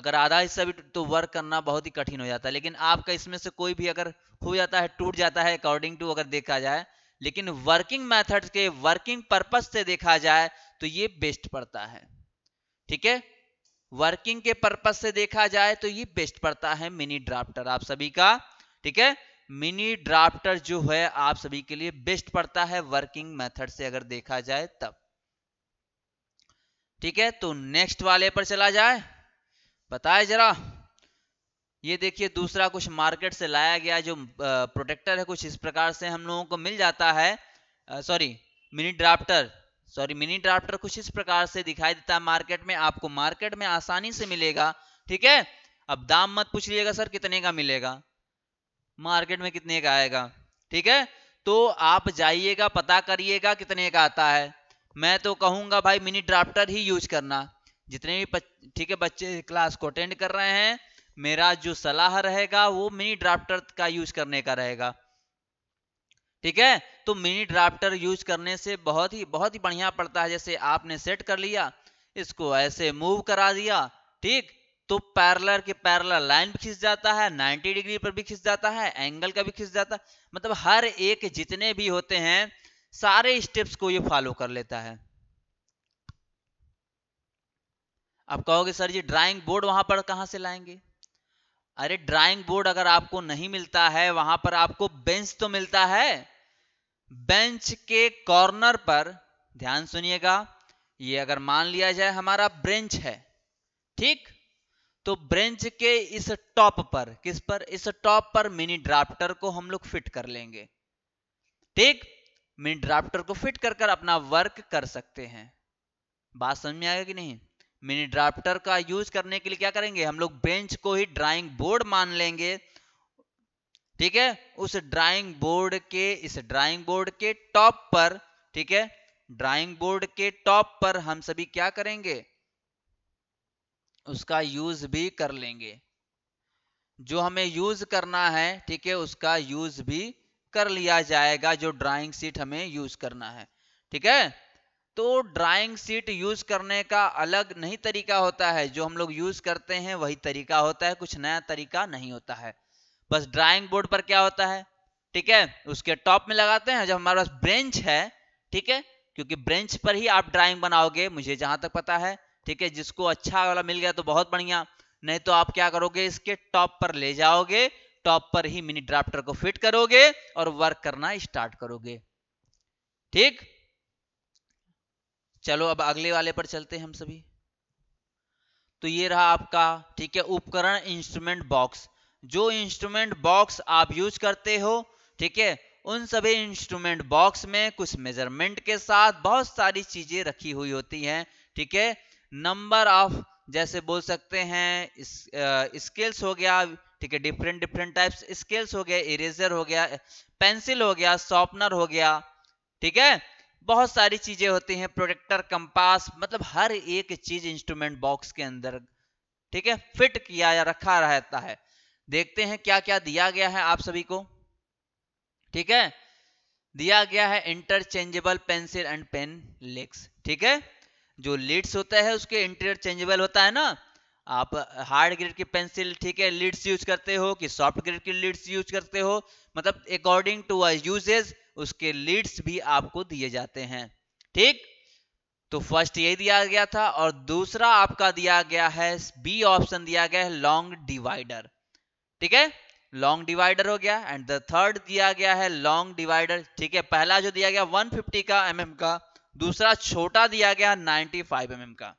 अगर आधा हिस्सा भी तो वर्क करना बहुत ही कठिन हो जाता है लेकिन आपका इसमें से कोई भी अगर हो जाता है टूट जाता है अकॉर्डिंग टू अगर देखा जाए लेकिन वर्किंग मेथड के वर्किंग पर्पज से देखा जाए तो ये बेस्ट पड़ता है ठीक है वर्किंग के पर्पज से देखा जाए तो ये बेस्ट पड़ता है मिनी ड्राफ्टर आप सभी का ठीक है मिनी ड्राफ्टर जो है आप सभी के लिए बेस्ट पड़ता है वर्किंग मेथड से अगर देखा जाए तब ठीक है तो नेक्स्ट वाले पर चला जाए बताए जरा ये देखिए दूसरा कुछ मार्केट से लाया गया जो प्रोटेक्टर है कुछ इस प्रकार से हम लोगों को मिल जाता है sorry mini drafter sorry mini drafter कुछ इस प्रकार से दिखाई देता है मार्केट में आपको मार्केट में आसानी से मिलेगा ठीक है अब दाम मत पूछ लिएगा सर कितने का मिलेगा मार्केट में कितने का आएगा ठीक है तो आप जाइएगा पता करिएगा कितने का आता है मैं तो कहूंगा भाई मिनी ड्राफ्टर ही यूज करना जितने भी ठीक है बच्चे क्लास को अटेंड कर रहे हैं मेरा जो सलाह रहेगा वो मिनी ड्राफ्टर का यूज करने का रहेगा ठीक है तो मिनी ड्राफ्टर यूज करने से बहुत ही बहुत ही बढ़िया पड़ता है जैसे आपने सेट कर लिया इसको ऐसे मूव करा दिया ठीक तो पैरलर के पैरलर लाइन भी खिंच जाता है 90 डिग्री पर भी खिंच जाता है एंगल का भी खिंच जाता है मतलब हर एक जितने भी होते हैं सारे स्टेप्स को ये फॉलो कर लेता है आप कहोगे सर जी ड्राइंग बोर्ड वहां पर कहां से लाएंगे अरे ड्राइंग बोर्ड अगर आपको नहीं मिलता है वहां पर आपको बेंच तो मिलता है बेंच के कॉर्नर पर ध्यान सुनिएगा ये अगर मान लिया जाए हमारा ब्रेंच है ठीक तो ब्रेंच के इस टॉप पर किस पर इस टॉप पर मिनी ड्राफ्टर को हम लोग फिट कर लेंगे ठीक मिनी ड्राफ्टर को फिट कर कर अपना वर्क कर सकते हैं बात समझ में आएगा कि नहीं मिनी ड्राफ्टर का यूज करने के लिए क्या करेंगे हम लोग बेंच को ही ड्राइंग बोर्ड मान लेंगे ठीक है उस ड्राइंग बोर्ड के इस ड्राइंग बोर्ड के टॉप पर ठीक है ड्राइंग बोर्ड के टॉप पर हम सभी क्या करेंगे उसका यूज भी कर लेंगे जो हमें यूज करना है ठीक है उसका यूज भी कर लिया जाएगा जो ड्राइंग सीट हमें यूज करना है ठीक है तो ड्राइंग सीट यूज करने का अलग नहीं तरीका होता है जो हम लोग यूज करते हैं वही तरीका होता है कुछ नया तरीका नहीं होता है बस ड्राइंग बोर्ड पर क्या होता है ठीक है उसके टॉप में लगाते हैं जब हमारे पास ब्रेंच है ठीक है क्योंकि ब्रेंच पर ही आप ड्राइंग बनाओगे मुझे जहां तक पता है ठीक है जिसको अच्छा वाला मिल गया तो बहुत बढ़िया नहीं तो आप क्या करोगे इसके टॉप पर ले जाओगे टॉप पर ही मिनी ड्राफ्टर को फिट करोगे और वर्क करना स्टार्ट करोगे ठीक चलो अब अगले वाले पर चलते हैं हम सभी तो ये रहा आपका ठीक है उपकरण इंस्ट्रूमेंट बॉक्स जो इंस्ट्रूमेंट बॉक्स आप यूज करते हो ठीक है उन सभी इंस्ट्रूमेंट बॉक्स में कुछ मेजरमेंट के साथ बहुत सारी चीजें रखी हुई होती हैं ठीक है नंबर ऑफ जैसे बोल सकते हैं स्केल्स हो गया ठीक है डिफरेंट डिफरेंट टाइप्स स्केल्स हो गया इरेजर हो गया पेंसिल हो गया शॉर्पनर हो गया ठीक है बहुत सारी चीजें होती हैं प्रोटेक्टर कंपास मतलब हर एक चीज इंस्ट्रूमेंट बॉक्स के अंदर ठीक है फिट किया या रखा रहता है देखते हैं क्या क्या दिया गया है आप सभी को ठीक है दिया गया है इंटरचेंजेबल पेंसिल एंड पेन लेक्स ठीक है जो लीड्स होता है उसके इंटीरियर चेंजेबल होता है ना आप हार्ड ग्रेड की पेंसिल ठीक है लीड्स यूज करते हो कि सॉफ्ट ग्रेड की लीड्स यूज करते हो मतलब अकॉर्डिंग टू अ यूजेज उसके लीड्स भी आपको दिए जाते हैं ठीक तो फर्स्ट यही दिया गया था और दूसरा आपका दिया गया है बी ऑप्शन दिया गया है लॉन्ग डिवाइडर ठीक है लॉन्ग डिवाइडर हो गया एंड द थर्ड दिया गया है लॉन्ग डिवाइडर ठीक है पहला जो दिया गया 150 का एमएम mm का दूसरा छोटा दिया गया 95 फाइव mm का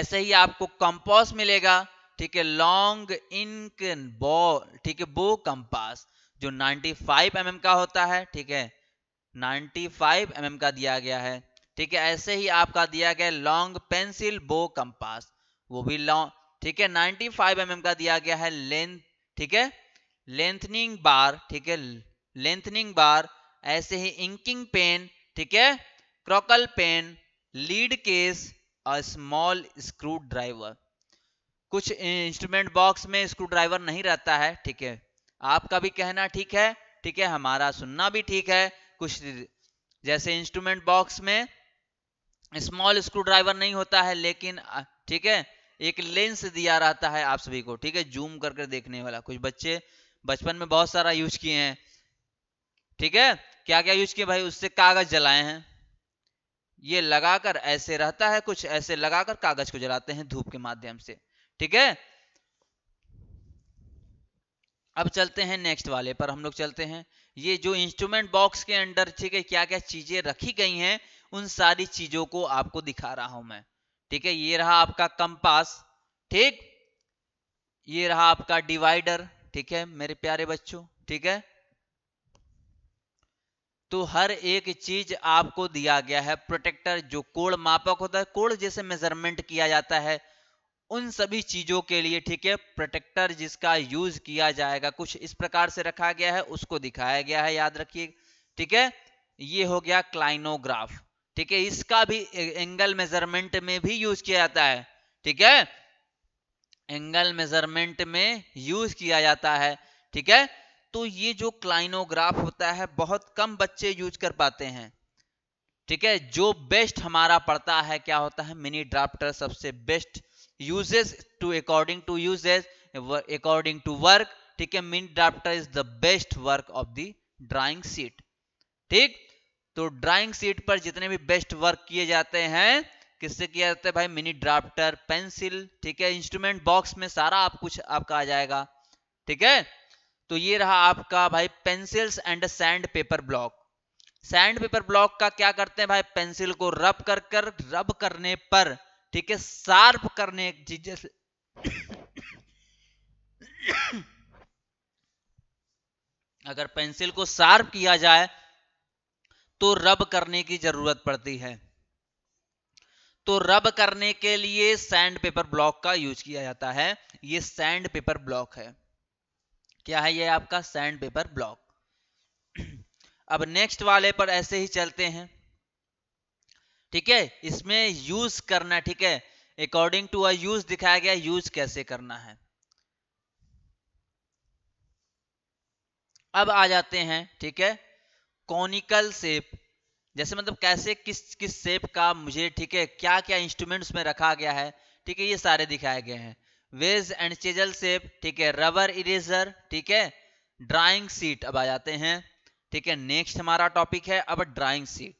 ऐसे ही आपको कंपास मिलेगा ठीक है लॉन्ग इंक बॉ ठीक है बो कंपास जो 95 फाइव mm का होता है ठीक है 95 फाइव mm का दिया गया है ठीक है ऐसे ही आपका दिया गया लॉन्ग पेंसिल बो कंपास वो भी लॉन्ग ठीक है 95 फाइव mm का दिया गया है लेंथ ठीक है लेंथनिंग बार ठीक है लेंथनिंग बार ऐसे ही इंकिंग पेन ठीक है क्रोकल पेन लीड केस और स्मॉल स्क्रू ड्राइवर कुछ इंस्ट्रूमेंट बॉक्स में स्क्रू ड्राइवर नहीं रहता है ठीक है आपका भी कहना ठीक है ठीक है हमारा सुनना भी ठीक है कुछ जैसे इंस्ट्रूमेंट बॉक्स में स्मॉल स्क्रू ड्राइवर नहीं होता है लेकिन ठीक है एक लेंस दिया रहता है आप सभी को ठीक है जूम करके देखने वाला कुछ बच्चे बचपन में बहुत सारा यूज किए हैं ठीक है क्या क्या यूज किया भाई उससे कागज जलाए हैं ये लगाकर ऐसे रहता है कुछ ऐसे लगाकर कागज को जलाते हैं धूप के माध्यम से ठीक है अब चलते हैं नेक्स्ट वाले पर हम लोग चलते हैं ये जो इंस्ट्रूमेंट बॉक्स के अंदर ठीक है क्या क्या चीजें रखी गई हैं उन सारी चीजों को आपको दिखा रहा हूं मैं ठीक है ये रहा आपका कंपास ठीक ये रहा आपका डिवाइडर ठीक है मेरे प्यारे बच्चों ठीक है तो हर एक चीज आपको दिया गया है प्रोटेक्टर जो कोल मापक होता है कोल जैसे मेजरमेंट किया जाता है उन सभी चीजों के लिए ठीक है प्रोटेक्टर जिसका यूज किया जाएगा कुछ इस प्रकार से रखा गया है उसको दिखाया गया है याद रखिए ठीक है ये हो गया क्लाइनोग्राफ ठीक है इसका भी एंगल मेजरमेंट में भी यूज किया जाता है ठीक है एंगल मेजरमेंट में यूज किया जाता है ठीक है तो ये जो क्लाइनोग्राफ होता है बहुत कम बच्चे यूज कर पाते हैं ठीक है जो बेस्ट हमारा पड़ता है क्या होता है मिनी ड्राफ्टर सबसे best uses to according to uses according to work ठीक है mini drafter is the best work of the drawing sheet ठीक तो ड्राइंग सीट पर जितने भी बेस्ट वर्क किए जाते हैं किससे किया जाता है भाई मिनी ड्राफ्टर पेंसिल ठीक है इंस्ट्रूमेंट बॉक्स में सारा आप कुछ आपका आ जाएगा ठीक है तो ये रहा आपका भाई pencils and sandpaper block sandpaper block का क्या करते हैं भाई पेंसिल को रब कर कर रब करने पर ठीक है शार्प करने जैसे अगर पेंसिल को शार्प किया जाए तो रब करने की जरूरत पड़ती है तो रब करने के लिए सैंड पेपर ब्लॉक का यूज किया जाता है ये सैंड पेपर ब्लॉक है क्या है ये आपका सैंड पेपर ब्लॉक अब नेक्स्ट वाले पर ऐसे ही चलते हैं ठीक है इसमें यूज करना ठीक है अकॉर्डिंग टू अ यूज दिखाया गया यूज कैसे करना है अब आ जाते हैं ठीक है कॉनिकल सेप जैसे मतलब कैसे किस किस शेप का मुझे ठीक है क्या क्या इंस्ट्रूमेंट्स में रखा गया है ठीक है ये सारे दिखाए गए हैं वेज एंड चेजल सेप ठीक है रबर इरेजर ठीक है ड्राइंग सीट अब आ जाते हैं ठीक है नेक्स्ट हमारा टॉपिक है अब ड्राइंग सीट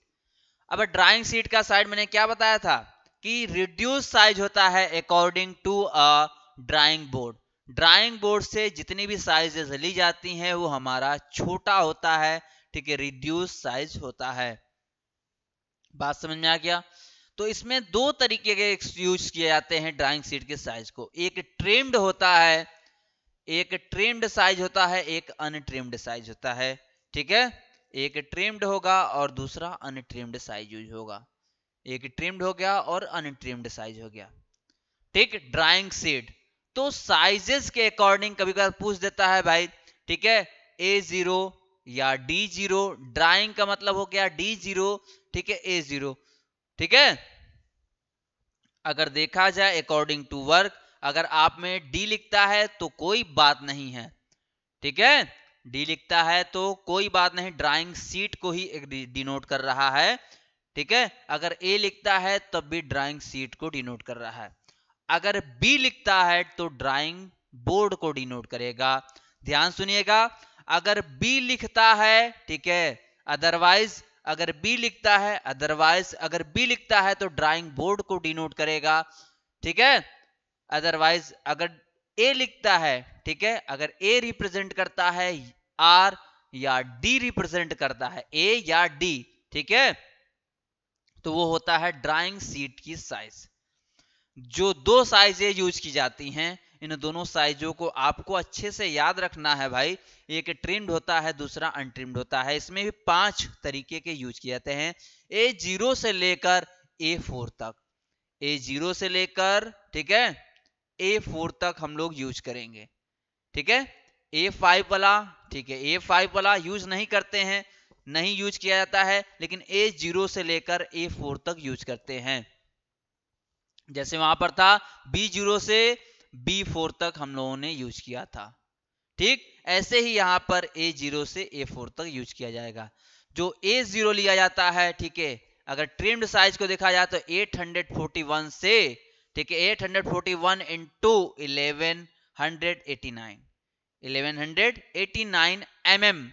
अब ड्राइंग सीट का साइड मैंने क्या बताया था कि रिड्यूस साइज होता है according to a drawing board drawing board से जितनी भी साइजेस ली जाती हैं वो हमारा छोटा होता है ठीक है रिड्यूस साइज होता है बात समझ में आ गया तो इसमें दो तरीके के यूज किए जाते हैं ड्राइंग सीट के साइज को एक ट्रिम्ड होता है एक ट्रिम्ड साइज होता है एक अनट्रिम्ड साइज होता है ठीक है एक ट्रिम्ड होगा और दूसरा अनट्रिम्ड साइज यूज होगा एक ट्रिम्ड हो गया और अनट्रिम्ड साइज हो गया ठीक ड्राइंग सीट तो साइजेस के अकॉर्डिंग कभी कभी पूछ देता है भाई ठीक है ए जीरो या डी जीरो ड्राइंग का मतलब हो गया डी जीरो ठीक है ए जीरो ठीक है अगर देखा जाए अकॉर्डिंग टू वर्क अगर आप में डी लिखता है तो कोई बात नहीं है ठीक है डी लिखता है तो कोई बात नहीं ड्राइंग सीट को ही डिनोट कर रहा है ठीक है अगर ए लिखता है तब भी ड्राइंग सीट को डिनोट कर रहा है अगर बी लिखता है तो ड्राइंग बोर्ड को डिनोट करेगा ध्यान सुनिएगा अगर बी लिखता है ठीक है अदरवाइज अगर बी लिखता है अदरवाइज अगर बी लिखता है तो ड्राइंग बोर्ड को डिनोट करेगा ठीक है अदरवाइज अगर ए लिखता है ठीक है अगर ए रिप्रेजेंट करता है आर या डी रिप्रेजेंट करता है ए या डी ठीक है तो वो होता है ड्राइंग सीट की साइज जो दो साइजें यूज की जाती हैं इन दोनों साइजों को आपको अच्छे से याद रखना है भाई एक ट्रिम्ड होता है दूसरा अनट्रिम्ड होता है इसमें भी पांच तरीके के यूज किए जाते हैं ए जीरो से लेकर ए फोर तक ए जीरो से लेकर ठीक है ए फोर तक हम लोग यूज करेंगे ठीक है ए फाइव वाला ठीक है ए फाइव वाला यूज नहीं करते हैं नहीं यूज किया जाता है लेकिन ए जीरो से लेकर ए फोर तक यूज करते हैं जैसे वहां पर था बी जीरो से बी फोर तक हम लोगों ने यूज किया था ठीक ऐसे ही यहां पर ए जीरो से ए फोर तक यूज किया जाएगा जो ए जीरो लिया जाता है ठीक है अगर ट्रिम्ड साइज को देखा जाए तो 841 से ठीक है 841 इनटू 1189 1189 mm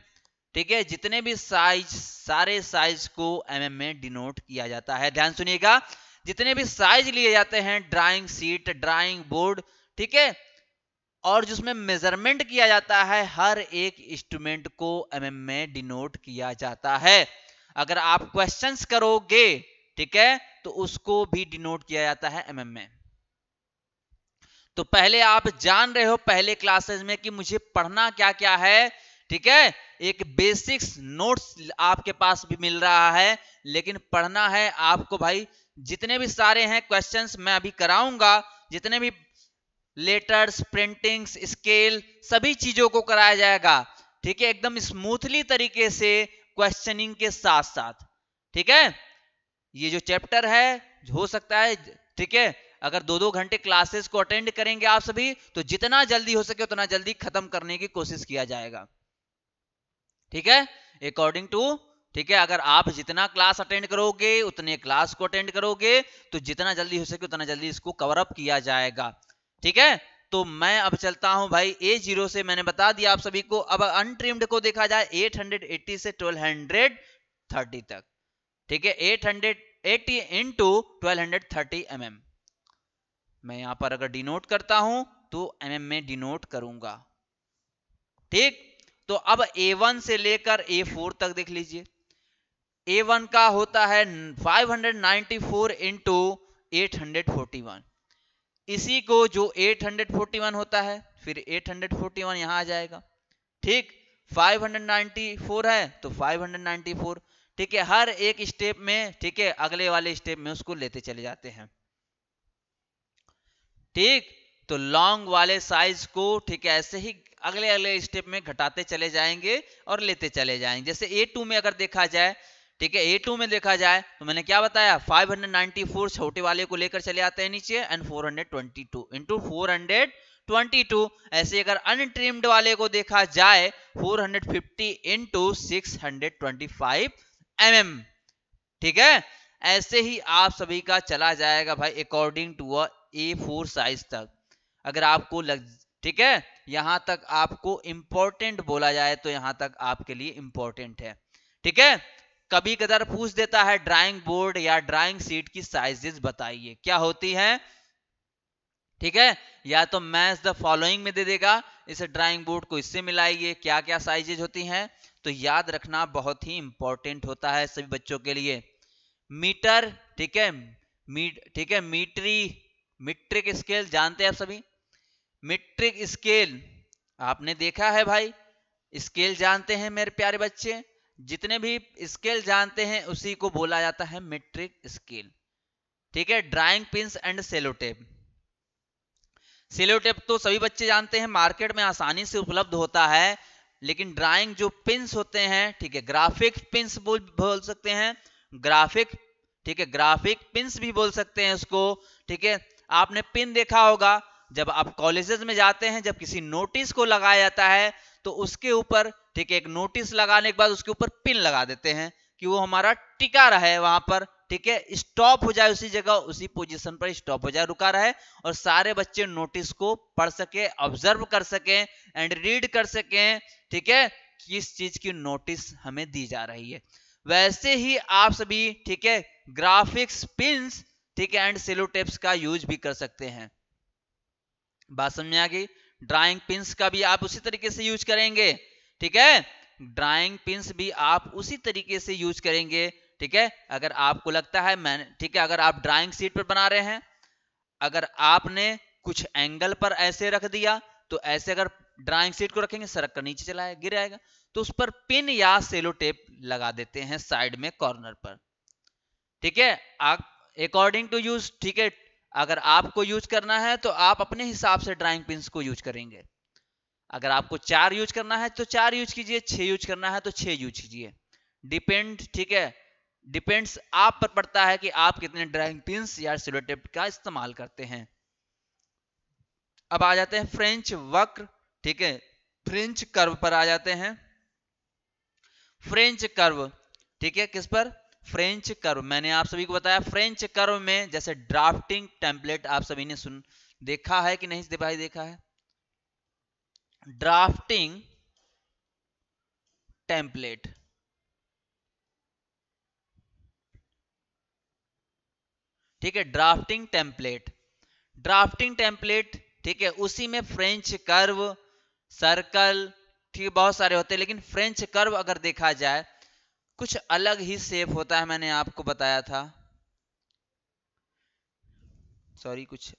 ठीक है जितने भी साइज सारे साइज को mm में डिनोट किया जाता है ध्यान सुनिएगा जितने भी साइज लिए जाते हैं ड्राइंग सीट ड्राइंग बोर्ड ठीक है और जिसमें मेजरमेंट किया जाता है हर एक इंस्ट्रूमेंट को एम mm में डिनोट किया जाता है अगर आप क्वेश्चन करोगे ठीक है तो उसको भी डिनोट किया जाता है एम mm में तो पहले आप जान रहे हो पहले क्लासेस में कि मुझे पढ़ना क्या क्या है ठीक है एक बेसिक्स नोट्स आपके पास भी मिल रहा है लेकिन पढ़ना है आपको भाई जितने भी सारे हैं क्वेश्चंस मैं अभी कराऊंगा जितने भी लेटर्स प्रिंटिंग्स स्केल सभी चीजों को कराया जाएगा ठीक है एकदम स्मूथली तरीके से क्वेश्चनिंग के साथ साथ ठीक है ये जो चैप्टर है हो सकता है ठीक है अगर दो दो घंटे क्लासेस को अटेंड करेंगे आप सभी तो जितना जल्दी हो सके उतना जल्दी खत्म करने की कोशिश किया जाएगा ठीक है अकॉर्डिंग टू ठीक है अगर आप जितना क्लास अटेंड करोगे उतने क्लास को अटेंड करोगे तो जितना जल्दी हो सके उतना जल्दी इसको कवर अप किया जाएगा ठीक है तो मैं अब चलता हूं भाई ए जीरो से मैंने बता दिया आप सभी को अब अनट्रिम्ड को देखा जाए 880 से 1230 तक ठीक है 880 इनटू 1230 ट्वेल्व मैं यहां पर अगर डिनोट करता हूं तो mm में डिनोट करूंगा ठीक तो अब A1 से लेकर A4 तक देख लीजिए A1 का होता है 594 इंटू नाइनटी इसी को जो 841 होता है फिर 841 यहां आ जाएगा ठीक 594 है तो 594 ठीक है हर एक स्टेप में ठीक है अगले वाले स्टेप में उसको लेते चले जाते हैं ठीक तो लॉन्ग वाले साइज को ठीक है ऐसे ही अगले अगले स्टेप में घटाते चले जाएंगे और लेते चले जाएंगे जैसे ए टू में अगर देखा जाए ठीक है ए टू में देखा जाए तो मैंने क्या बताया 594 छोटे वाले को लेकर चले आते हैं नीचे एंड 422 इंटू 422 ऐसे अगर अनट्रिम्ड वाले को देखा जाए 450 hundred fifty into six M ठीक है ऐसे ही आप सभी का चला जाएगा भाई according to a A four size तक अगर आपको लग ठीक है यहां तक आपको इंपॉर्टेंट बोला जाए तो यहां तक आपके लिए इंपॉर्टेंट है ठीक है कभी कदर पूछ देता है ड्राइंग बोर्ड या ड्राइंग सीट की साइजेस बताइए क्या होती है ठीक है या तो मैच द फॉलोइंग में दे देगा इसे ड्राइंग बोर्ड को इससे मिलाइए क्या क्या साइजेज होती हैं तो याद रखना बहुत ही इंपॉर्टेंट होता है सभी बच्चों के लिए मीटर ठीक है ठीक है मीटरी मीट्रिक स्केल जानते हैं आप सभी मीट्रिक स्केल आपने देखा है भाई स्केल जानते हैं मेरे प्यारे बच्चे जितने भी स्केल जानते हैं उसी को बोला जाता है मेट्रिक स्केल ठीक है drawing pins and sellotape sellotape तो सभी बच्चे जानते हैं मार्केट में आसानी से उपलब्ध होता है लेकिन ड्राइंग जो पिंस होते हैं ठीक है ग्राफिक पिंस बोल बोल सकते हैं ग्राफिक ठीक है ग्राफिक पिंस भी बोल सकते हैं उसको ठीक है आपने पिन देखा होगा जब आप कॉलेजेस में जाते हैं जब किसी नोटिस को लगाया जाता है तो उसके ऊपर ठीक है एक नोटिस लगाने के बाद उसके ऊपर पिन लगा देते हैं कि वो हमारा टिका रहे वहां पर ठीक है स्टॉप हो जाए उसी जगह उसी पोजीशन पर स्टॉप हो जाए रुका रहे और सारे बच्चे नोटिस को पढ़ सके ऑब्जर्व कर सके एंड रीड कर सके ठीक है किस चीज की नोटिस हमें दी जा रही है वैसे ही आप सभी ठीक है ग्राफिक्स पिन ठीक है एंड सेलोटेप्स का यूज भी कर सकते हैं बात समझ में आ गई ड्राइंग पिंस का भी आप उसी तरीके से यूज करेंगे ठीक है ड्राइंग पिंस भी आप उसी तरीके से यूज करेंगे ठीक है अगर आपको लगता है मैंने ठीक है अगर आप ड्राइंग सीट पर बना रहे हैं अगर आपने कुछ एंगल पर ऐसे रख दिया तो ऐसे अगर ड्राइंग सीट को रखेंगे सड़क कर नीचे चलाया गिर आएगा तो उस पर पिन या सेलो टेप लगा देते हैं साइड में कॉर्नर पर ठीक है आप अकॉर्डिंग टू यूज ठीक है अगर आपको यूज करना है तो आप अपने हिसाब से ड्राइंग पिंस को यूज करेंगे अगर आपको चार यूज करना है तो चार यूज कीजिए छह यूज करना है तो छह यूज कीजिए डिपेंड ठीक है डिपेंड्स आप पर पड़ता है कि आप कितने ड्राइंग पिंस या सिलोटेप का इस्तेमाल करते हैं अब आ जाते हैं फ्रेंच वक्र ठीक है फ्रेंच कर्व पर आ जाते हैं फ्रेंच कर्व ठीक है किस पर फ्रेंच कर्व मैंने आप सभी को बताया फ्रेंच कर्व में जैसे ड्राफ्टिंग टेम्पलेट आप सभी ने सुन देखा है कि नहीं दिखाई देखा है drafting template ठीक है ड्राफ्टिंग टेम्पलेट ड्राफ्टिंग टेम्पलेट ठीक है उसी में फ्रेंच कर्व सर्कल ठीक बहुत सारे होते हैं लेकिन फ्रेंच कर्व अगर देखा जाए कुछ अलग ही सेप होता है मैंने आपको बताया था सॉरी कुछ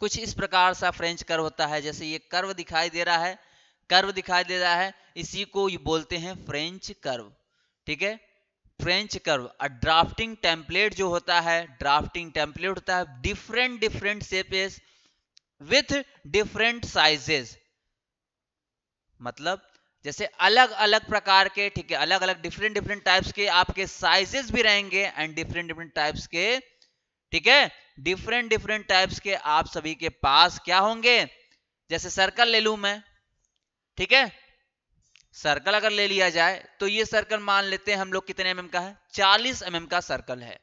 कुछ इस प्रकार सा फ्रेंच कर्व होता है जैसे ये कर्व दिखाई दे रहा है कर्व दिखाई दे रहा है इसी को ये बोलते हैं फ्रेंच कर्व ठीक है French curve a drafting template जो होता है ड्राफ्टिंग टेम्पलेट होता है different different shapes with different sizes मतलब जैसे अलग अलग प्रकार के ठीक है अलग अलग डिफरेंट डिफरेंट टाइप्स के आपके साइजेस भी रहेंगे एंड डिफरेंट डिफरेंट टाइप्स के ठीक है डिफरेंट डिफरेंट टाइप्स के आप सभी के पास क्या होंगे जैसे सर्कल ले लू मैं ठीक है सर्कल अगर ले लिया जाए तो ये सर्कल मान लेते हैं हम लोग कितने एमएम का है 40 एमएम का सर्कल है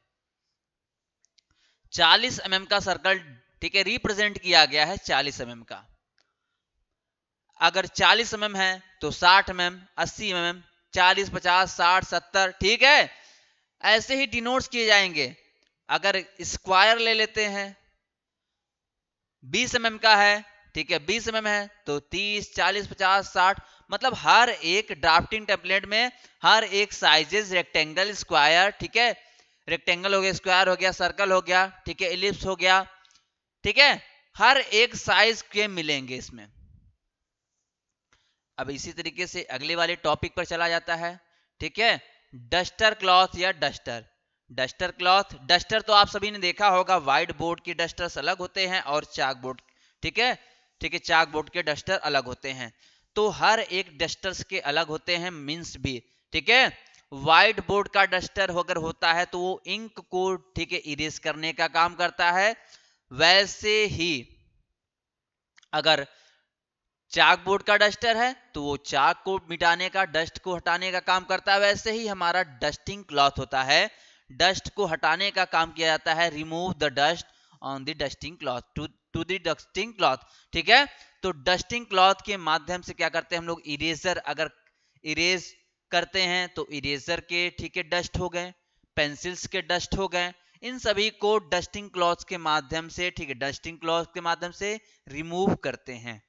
40 एमएम का सर्कल ठीक है रिप्रेजेंट किया गया है 40 एमएम का अगर 40 एमएम है तो 60 एमएम 80 एमएम 40 50 60 70 ठीक है ऐसे ही डिनोट्स किए जाएंगे अगर स्क्वायर ले लेते हैं बीस एम का है ठीक है बीस एम है तो तीस चालीस पचास साठ मतलब हर एक ड्राफ्टिंग टेबलेट में हर एक साइजेस रेक्टेंगल स्क्वायर ठीक है रेक्टेंगल हो गया स्क्वायर हो गया सर्कल हो गया ठीक है इलिप्स हो गया ठीक है हर एक साइज के मिलेंगे इसमें अब इसी तरीके से अगले वाले टॉपिक पर चला जाता है ठीक है डस्टर क्लॉथ या डस्टर डस्टर क्लॉथ डस्टर तो आप सभी ने देखा होगा व्हाइट बोर्ड के डस्टर अलग होते हैं और चाक बोर्ड ठीक है ठीक है चाक बोर्ड के डस्टर अलग होते हैं तो हर एक डस्टर्स के अलग होते हैं मीन्स भी ठीक है व्हाइट बोर्ड का डस्टर अगर होता है तो वो इंक को ठीक है इरेज करने का काम करता है वैसे ही अगर चाक बोर्ड का डस्टर है तो वो चाक को मिटाने का डस्ट को हटाने का काम करता है वैसे ही हमारा डस्टिंग क्लॉथ होता है डस्ट को हटाने का काम किया जाता है remove the dust on the dusting cloth to to dusting cloth ठीक है तो डस्टिंग क्लॉथ के माध्यम से क्या करते हैं हम लोग इरेजर अगर इरेज करते हैं तो इरेजर के ठीक है डस्ट हो गए पेंसिल्स के डस्ट हो गए इन सभी को डस्टिंग क्लॉथ के माध्यम से ठीक है डस्टिंग क्लॉथ के माध्यम से रिमूव करते हैं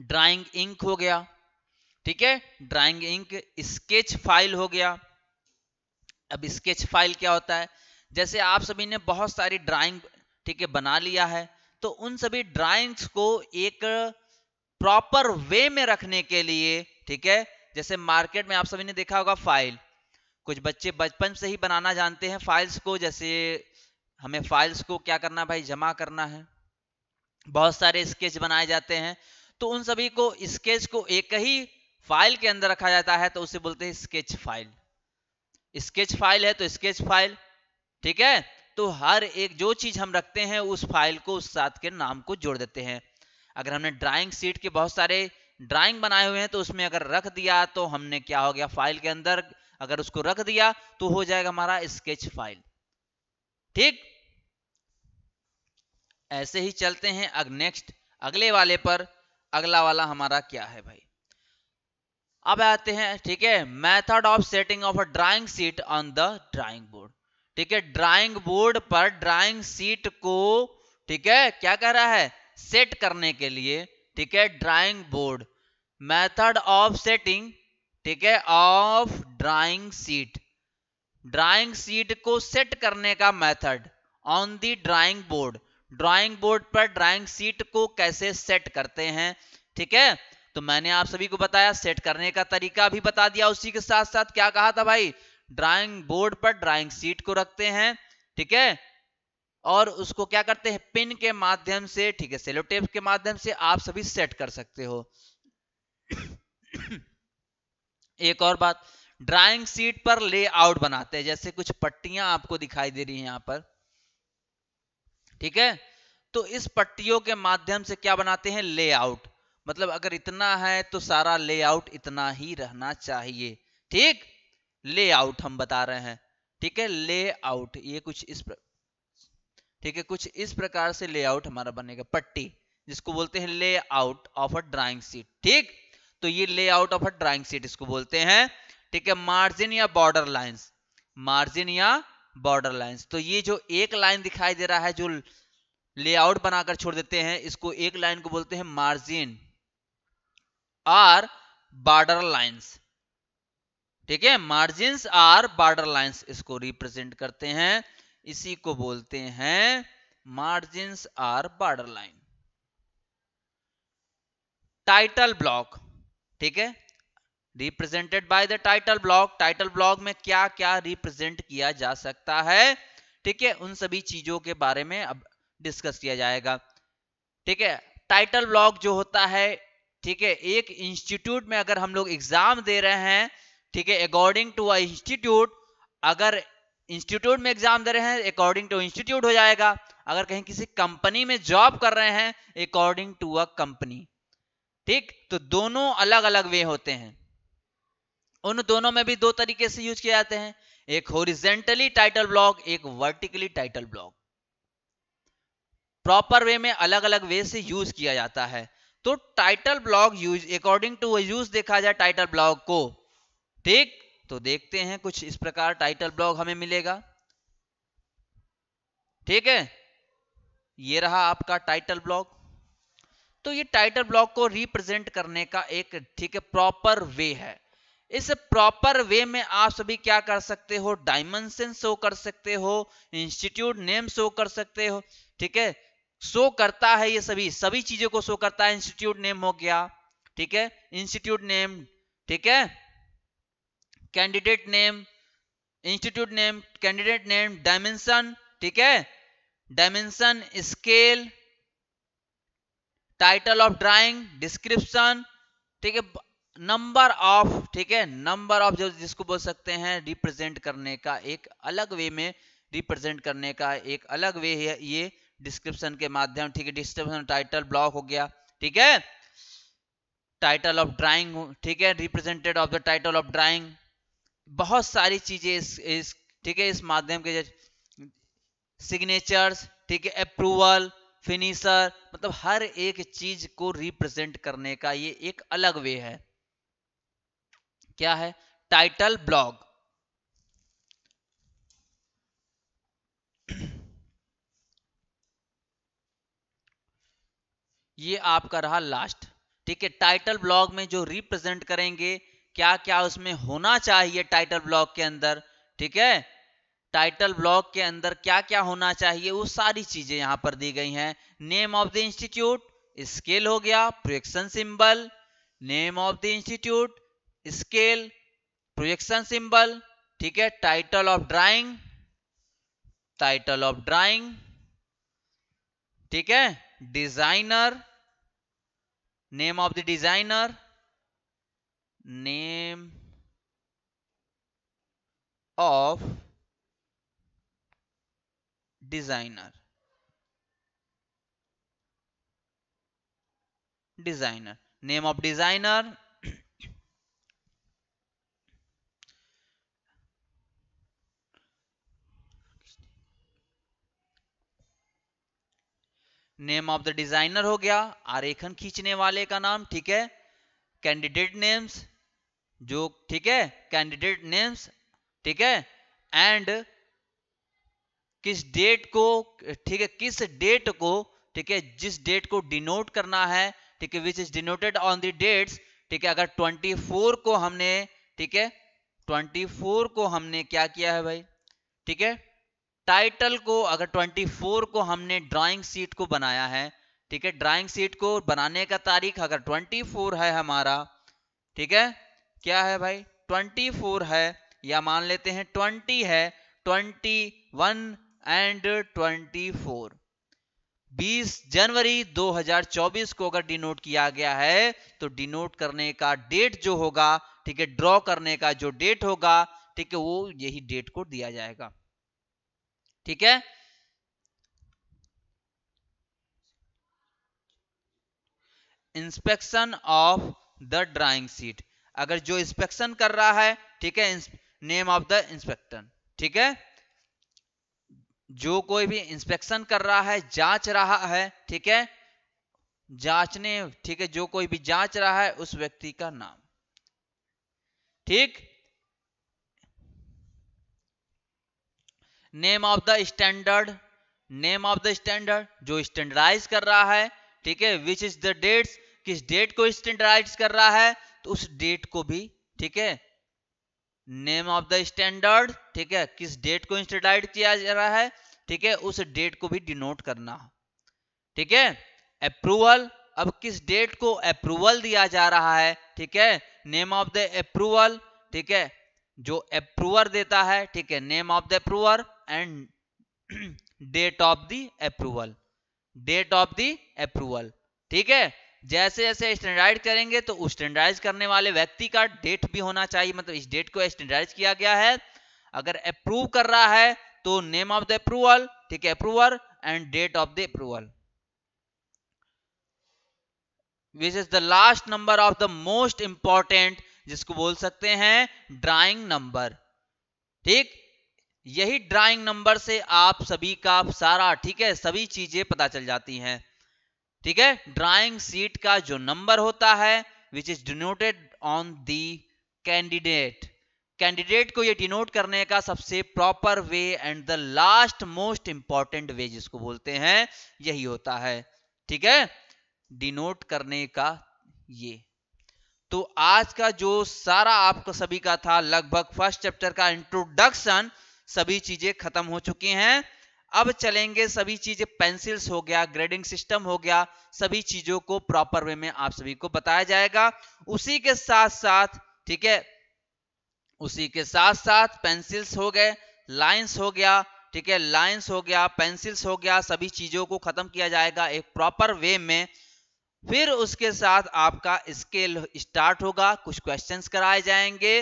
ड्राइंग इंक हो गया ठीक है ड्राइंग इंक स्केच फाइल हो गया अब स्केच फाइल क्या होता है जैसे आप सभी ने बहुत सारी ड्राइंग ठीक है बना लिया है तो उन सभी ड्राइंग्स को एक प्रॉपर वे में रखने के लिए ठीक है जैसे मार्केट में आप सभी ने देखा होगा फाइल कुछ बच्चे बचपन से ही बनाना जानते हैं फाइल्स को जैसे हमें फाइल्स को क्या करना भाई जमा करना है बहुत सारे स्केच बनाए जाते हैं तो उन सभी को स्केच को एक ही फाइल के अंदर रखा जाता है तो उसे बोलते हैं स्केच फाइल स्केच फाइल है तो स्केच फाइल ठीक है तो हर एक जो चीज हम रखते हैं उस फाइल को उस साथ के नाम को जोड़ देते हैं अगर हमने ड्राइंग सीट के बहुत सारे ड्राइंग बनाए हुए हैं तो उसमें अगर रख दिया तो हमने क्या हो गया फाइल के अंदर अगर उसको रख दिया तो हो जाएगा हमारा स्केच फाइल ठीक ऐसे ही चलते हैं अग नेक्स्ट अगले वाले पर अगला वाला हमारा क्या है भाई अब आते हैं ठीक है method of setting of a drawing sheet on the drawing board ठीक है ड्राइंग बोर्ड पर ड्राइंग सीट को ठीक है क्या कह रहा है सेट करने के लिए ठीक है drawing board method of setting ठीक है of drawing sheet drawing sheet को सेट करने का method on the drawing board drawing board पर ड्राइंग सीट को कैसे सेट करते हैं ठीक है तो मैंने आप सभी को बताया सेट करने का तरीका भी बता दिया उसी के साथ साथ क्या कहा था भाई ड्राइंग बोर्ड पर ड्राइंग सीट को रखते हैं ठीक है और उसको क्या करते हैं पिन के माध्यम से ठीक है सेलो टेप के माध्यम से आप सभी सेट कर सकते हो एक और बात ड्राइंग सीट पर लेआउट बनाते हैं जैसे कुछ पट्टियां आपको दिखाई दे रही हैं यहां पर ठीक है तो इस पट्टियों के माध्यम से क्या बनाते हैं लेआउट मतलब अगर इतना है तो सारा लेआउट इतना ही रहना चाहिए ठीक लेआउट हम बता रहे हैं ठीक है लेआउट ये कुछ इस प्र... ठीक है कुछ इस प्रकार से लेआउट हमारा बनेगा पट्टी जिसको बोलते हैं layout of a drawing sheet ठीक तो ये layout of a drawing sheet इसको बोलते हैं ठीक है मार्जिन या बॉर्डर लाइंस मार्जिन या बॉर्डर लाइंस तो ये जो एक लाइन दिखाई दे रहा है जो लेआउट बनाकर छोड़ देते हैं इसको एक लाइन को बोलते हैं मार्जिन आर बॉर्डर लाइन्स ठीक है मार्जिन आर बॉर्डर लाइन्स इसको रिप्रेजेंट करते हैं इसी को बोलते हैं margin or border line title block ठीक है represented by the title block title block में क्या क्या रिप्रेजेंट किया जा सकता है ठीक है उन सभी चीजों के बारे में अब डिस्कस किया जाएगा ठीक है टाइटल ब्लॉक जो होता है ठीक है एक इंस्टीट्यूट में अगर हम लोग एग्जाम दे रहे हैं ठीक है अकॉर्डिंग टू अ इंस्टीट्यूट अगर इंस्टीट्यूट में एग्जाम दे रहे हैं अकॉर्डिंग टू इंस्टीट्यूट हो जाएगा अगर कहीं किसी कंपनी में जॉब कर रहे हैं अकॉर्डिंग टू अ कंपनी ठीक तो दोनों अलग अलग वे होते हैं उन दोनों में भी दो तरीके से यूज किए जाते हैं एक होरिजेंटली टाइटल ब्लॉक एक vertically title block proper way में अलग अलग वे से यूज किया जाता है तो title block use according to use देखा जाए टाइटल ब्लॉग को ठीक तो देखते हैं कुछ इस प्रकार टाइटल ब्लॉग हमें मिलेगा ठीक है ये रहा आपका टाइटल ब्लॉग तो ये टाइटल ब्लॉग को रिप्रेजेंट करने का एक ठीक है प्रॉपर वे है इस प्रॉपर वे में आप सभी क्या कर सकते हो डायमेंशन शो कर सकते हो इंस्टीट्यूट नेम शो कर सकते हो ठीक है शो करता है ये सभी सभी चीजों को शो करता है इंस्टीट्यूट नेम हो गया ठीक है इंस्टीट्यूट नेम ठीक है candidate name institute name candidate name dimension ठीक है dimension scale title of drawing description ठीक है नंबर ऑफ ठीक है नंबर ऑफ जो जिसको बोल सकते हैं रिप्रेजेंट करने का एक अलग वे में रिप्रेजेंट करने का एक अलग वे है ये डिस्क्रिप्शन के माध्यम ठीक है डिस्क्रिप्शन टाइटल ब्लॉक हो गया ठीक है टाइटल ऑफ ड्राइंग ठीक है represented of the title of drawing बहुत सारी चीजें इस इस ठीक है इस माध्यम के सिग्नेचर्स ठीक है अप्रूवल फिनिशर मतलब हर एक चीज को रिप्रेजेंट करने का ये एक अलग वे है क्या है टाइटल ब्लॉग ये आपका रहा लास्ट ठीक है टाइटल ब्लॉग में जो रिप्रेजेंट करेंगे क्या क्या उसमें होना चाहिए टाइटल ब्लॉग के अंदर ठीक है टाइटल ब्लॉग के अंदर क्या क्या होना चाहिए वो सारी चीजें यहां पर दी गई हैं name of the institute scale हो गया projection symbol name of the institute scale projection symbol ठीक है title of drawing title of drawing ठीक है designer name of the designer name of designer designer name of designer name of the designer हो गया आरेखन खींचने वाले का नाम ठीक है कैंडिडेट नेम्स जो ठीक है कैंडिडेट नेम्स ठीक है एंड किस डेट को ठीक है किस डेट को ठीक है जिस डेट को डिनोट करना है ठीक है which is denoted on the dates ठीक है अगर 24 को हमने ठीक है 24 को हमने क्या किया है भाई ठीक है टाइटल को अगर 24 को हमने ड्राइंग सीट को बनाया है ठीक है ड्राइंग सीट को बनाने का तारीख अगर 24 है हमारा ठीक है क्या है भाई 24 है या मान लेते हैं 20 है 21 एंड 24 20 जनवरी 2024 को अगर डिनोट किया गया है तो डिनोट करने का डेट जो होगा ठीक है ड्रॉ करने का जो डेट होगा ठीक है वो यही डेट को दिया जाएगा ठीक है inspection of the drawing sheet अगर जो इंस्पेक्शन कर रहा है ठीक है नेम ऑफ द इंस्पेक्टर ठीक है जो कोई भी इंस्पेक्शन कर रहा है जांच रहा है ठीक है जांचने ठीक है जो कोई भी जांच रहा है उस व्यक्ति का नाम ठीक name of the standard name of the standard जो स्टैंडर्डाइज कर रहा है ठीक है विच इज द डेट्स किस डेट को स्टैंडर्डाइज कर रहा है तो उस डेट को भी ठीक है नेम ऑफ द स्टैंडर्ड ठीक है किस डेट को स्टैंडर्डाइज किया जा रहा है ठीक है उस डेट को भी डिनोट करना ठीक है अप्रूवल अब किस डेट को अप्रूवल दिया जा रहा है ठीक है नेम ऑफ द अप्रूवल ठीक है जो अप्रूवर देता है ठीक है name of the approver and date of the approval date of the approval ठीक है जैसे जैसे स्टैंडर्ड करेंगे तो स्टैंडर्डाइज करने वाले व्यक्ति का डेट भी होना चाहिए मतलब इस डेट को स्टैंडर्डाइज किया गया है अगर अप्रूव कर रहा है तो नेम ऑफ द अप्रूवल ठीक है approver and date of the approval which is the last number of the most important जिसको बोल सकते हैं ड्राइंग नंबर ठीक यही ड्राइंग नंबर से आप सभी का सारा ठीक है सभी चीजें पता चल जाती हैं ठीक है ड्राइंग सीट का जो नंबर होता है which is denoted on the candidate candidate को ये डिनोट करने का सबसे proper way and the last most important way जिसको बोलते हैं यही होता है ठीक है डिनोट करने का ये तो आज का जो सारा आपको सभी का था लगभग फर्स्ट चैप्टर का इंट्रोडक्शन सभी चीजें खत्म हो चुकी हैं अब चलेंगे सभी चीजें पेंसिल्स हो गया ग्रेडिंग सिस्टम हो गया सभी चीजों को प्रॉपर वे में आप सभी को बताया जाएगा उसी के साथ साथ ठीक है उसी के साथ साथ पेंसिल्स हो गए लाइंस हो गया ठीक है लाइंस हो गया पेंसिल्स हो गया सभी चीजों को खत्म किया जाएगा एक प्रॉपर वे में फिर उसके साथ आपका स्केल स्टार्ट होगा कुछ क्वेश्चंस कराए जाएंगे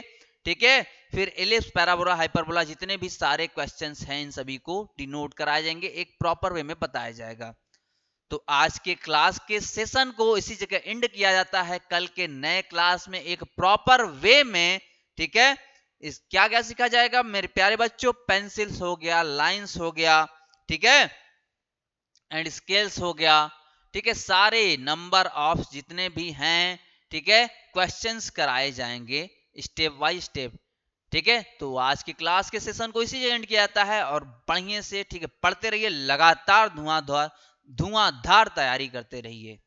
ठीक है फिर एलिप्स पैराबोला हाइपरबोला जितने भी सारे क्वेश्चन हैं इन सभी को डिनोट कराए जाएंगे एक प्रॉपर वे में बताया जाएगा तो आज के क्लास के सेशन को इसी जगह एंड किया जाता है कल के नए क्लास में एक प्रॉपर वे में ठीक है इस क्या क्या सीखा जाएगा मेरे प्यारे बच्चों पेंसिल्स हो गया लाइंस हो गया ठीक है एंड स्केल्स हो गया ठीक है सारे नंबर ऑफ जितने भी हैं ठीक है क्वेश्चंस कराए जाएंगे स्टेप बाय स्टेप ठीक है तो आज की क्लास के सेशन को इसी एंड किया जाता है और बढ़िया से ठीक है पढ़ते रहिए लगातार धुआंधार धुआंधार तैयारी करते रहिए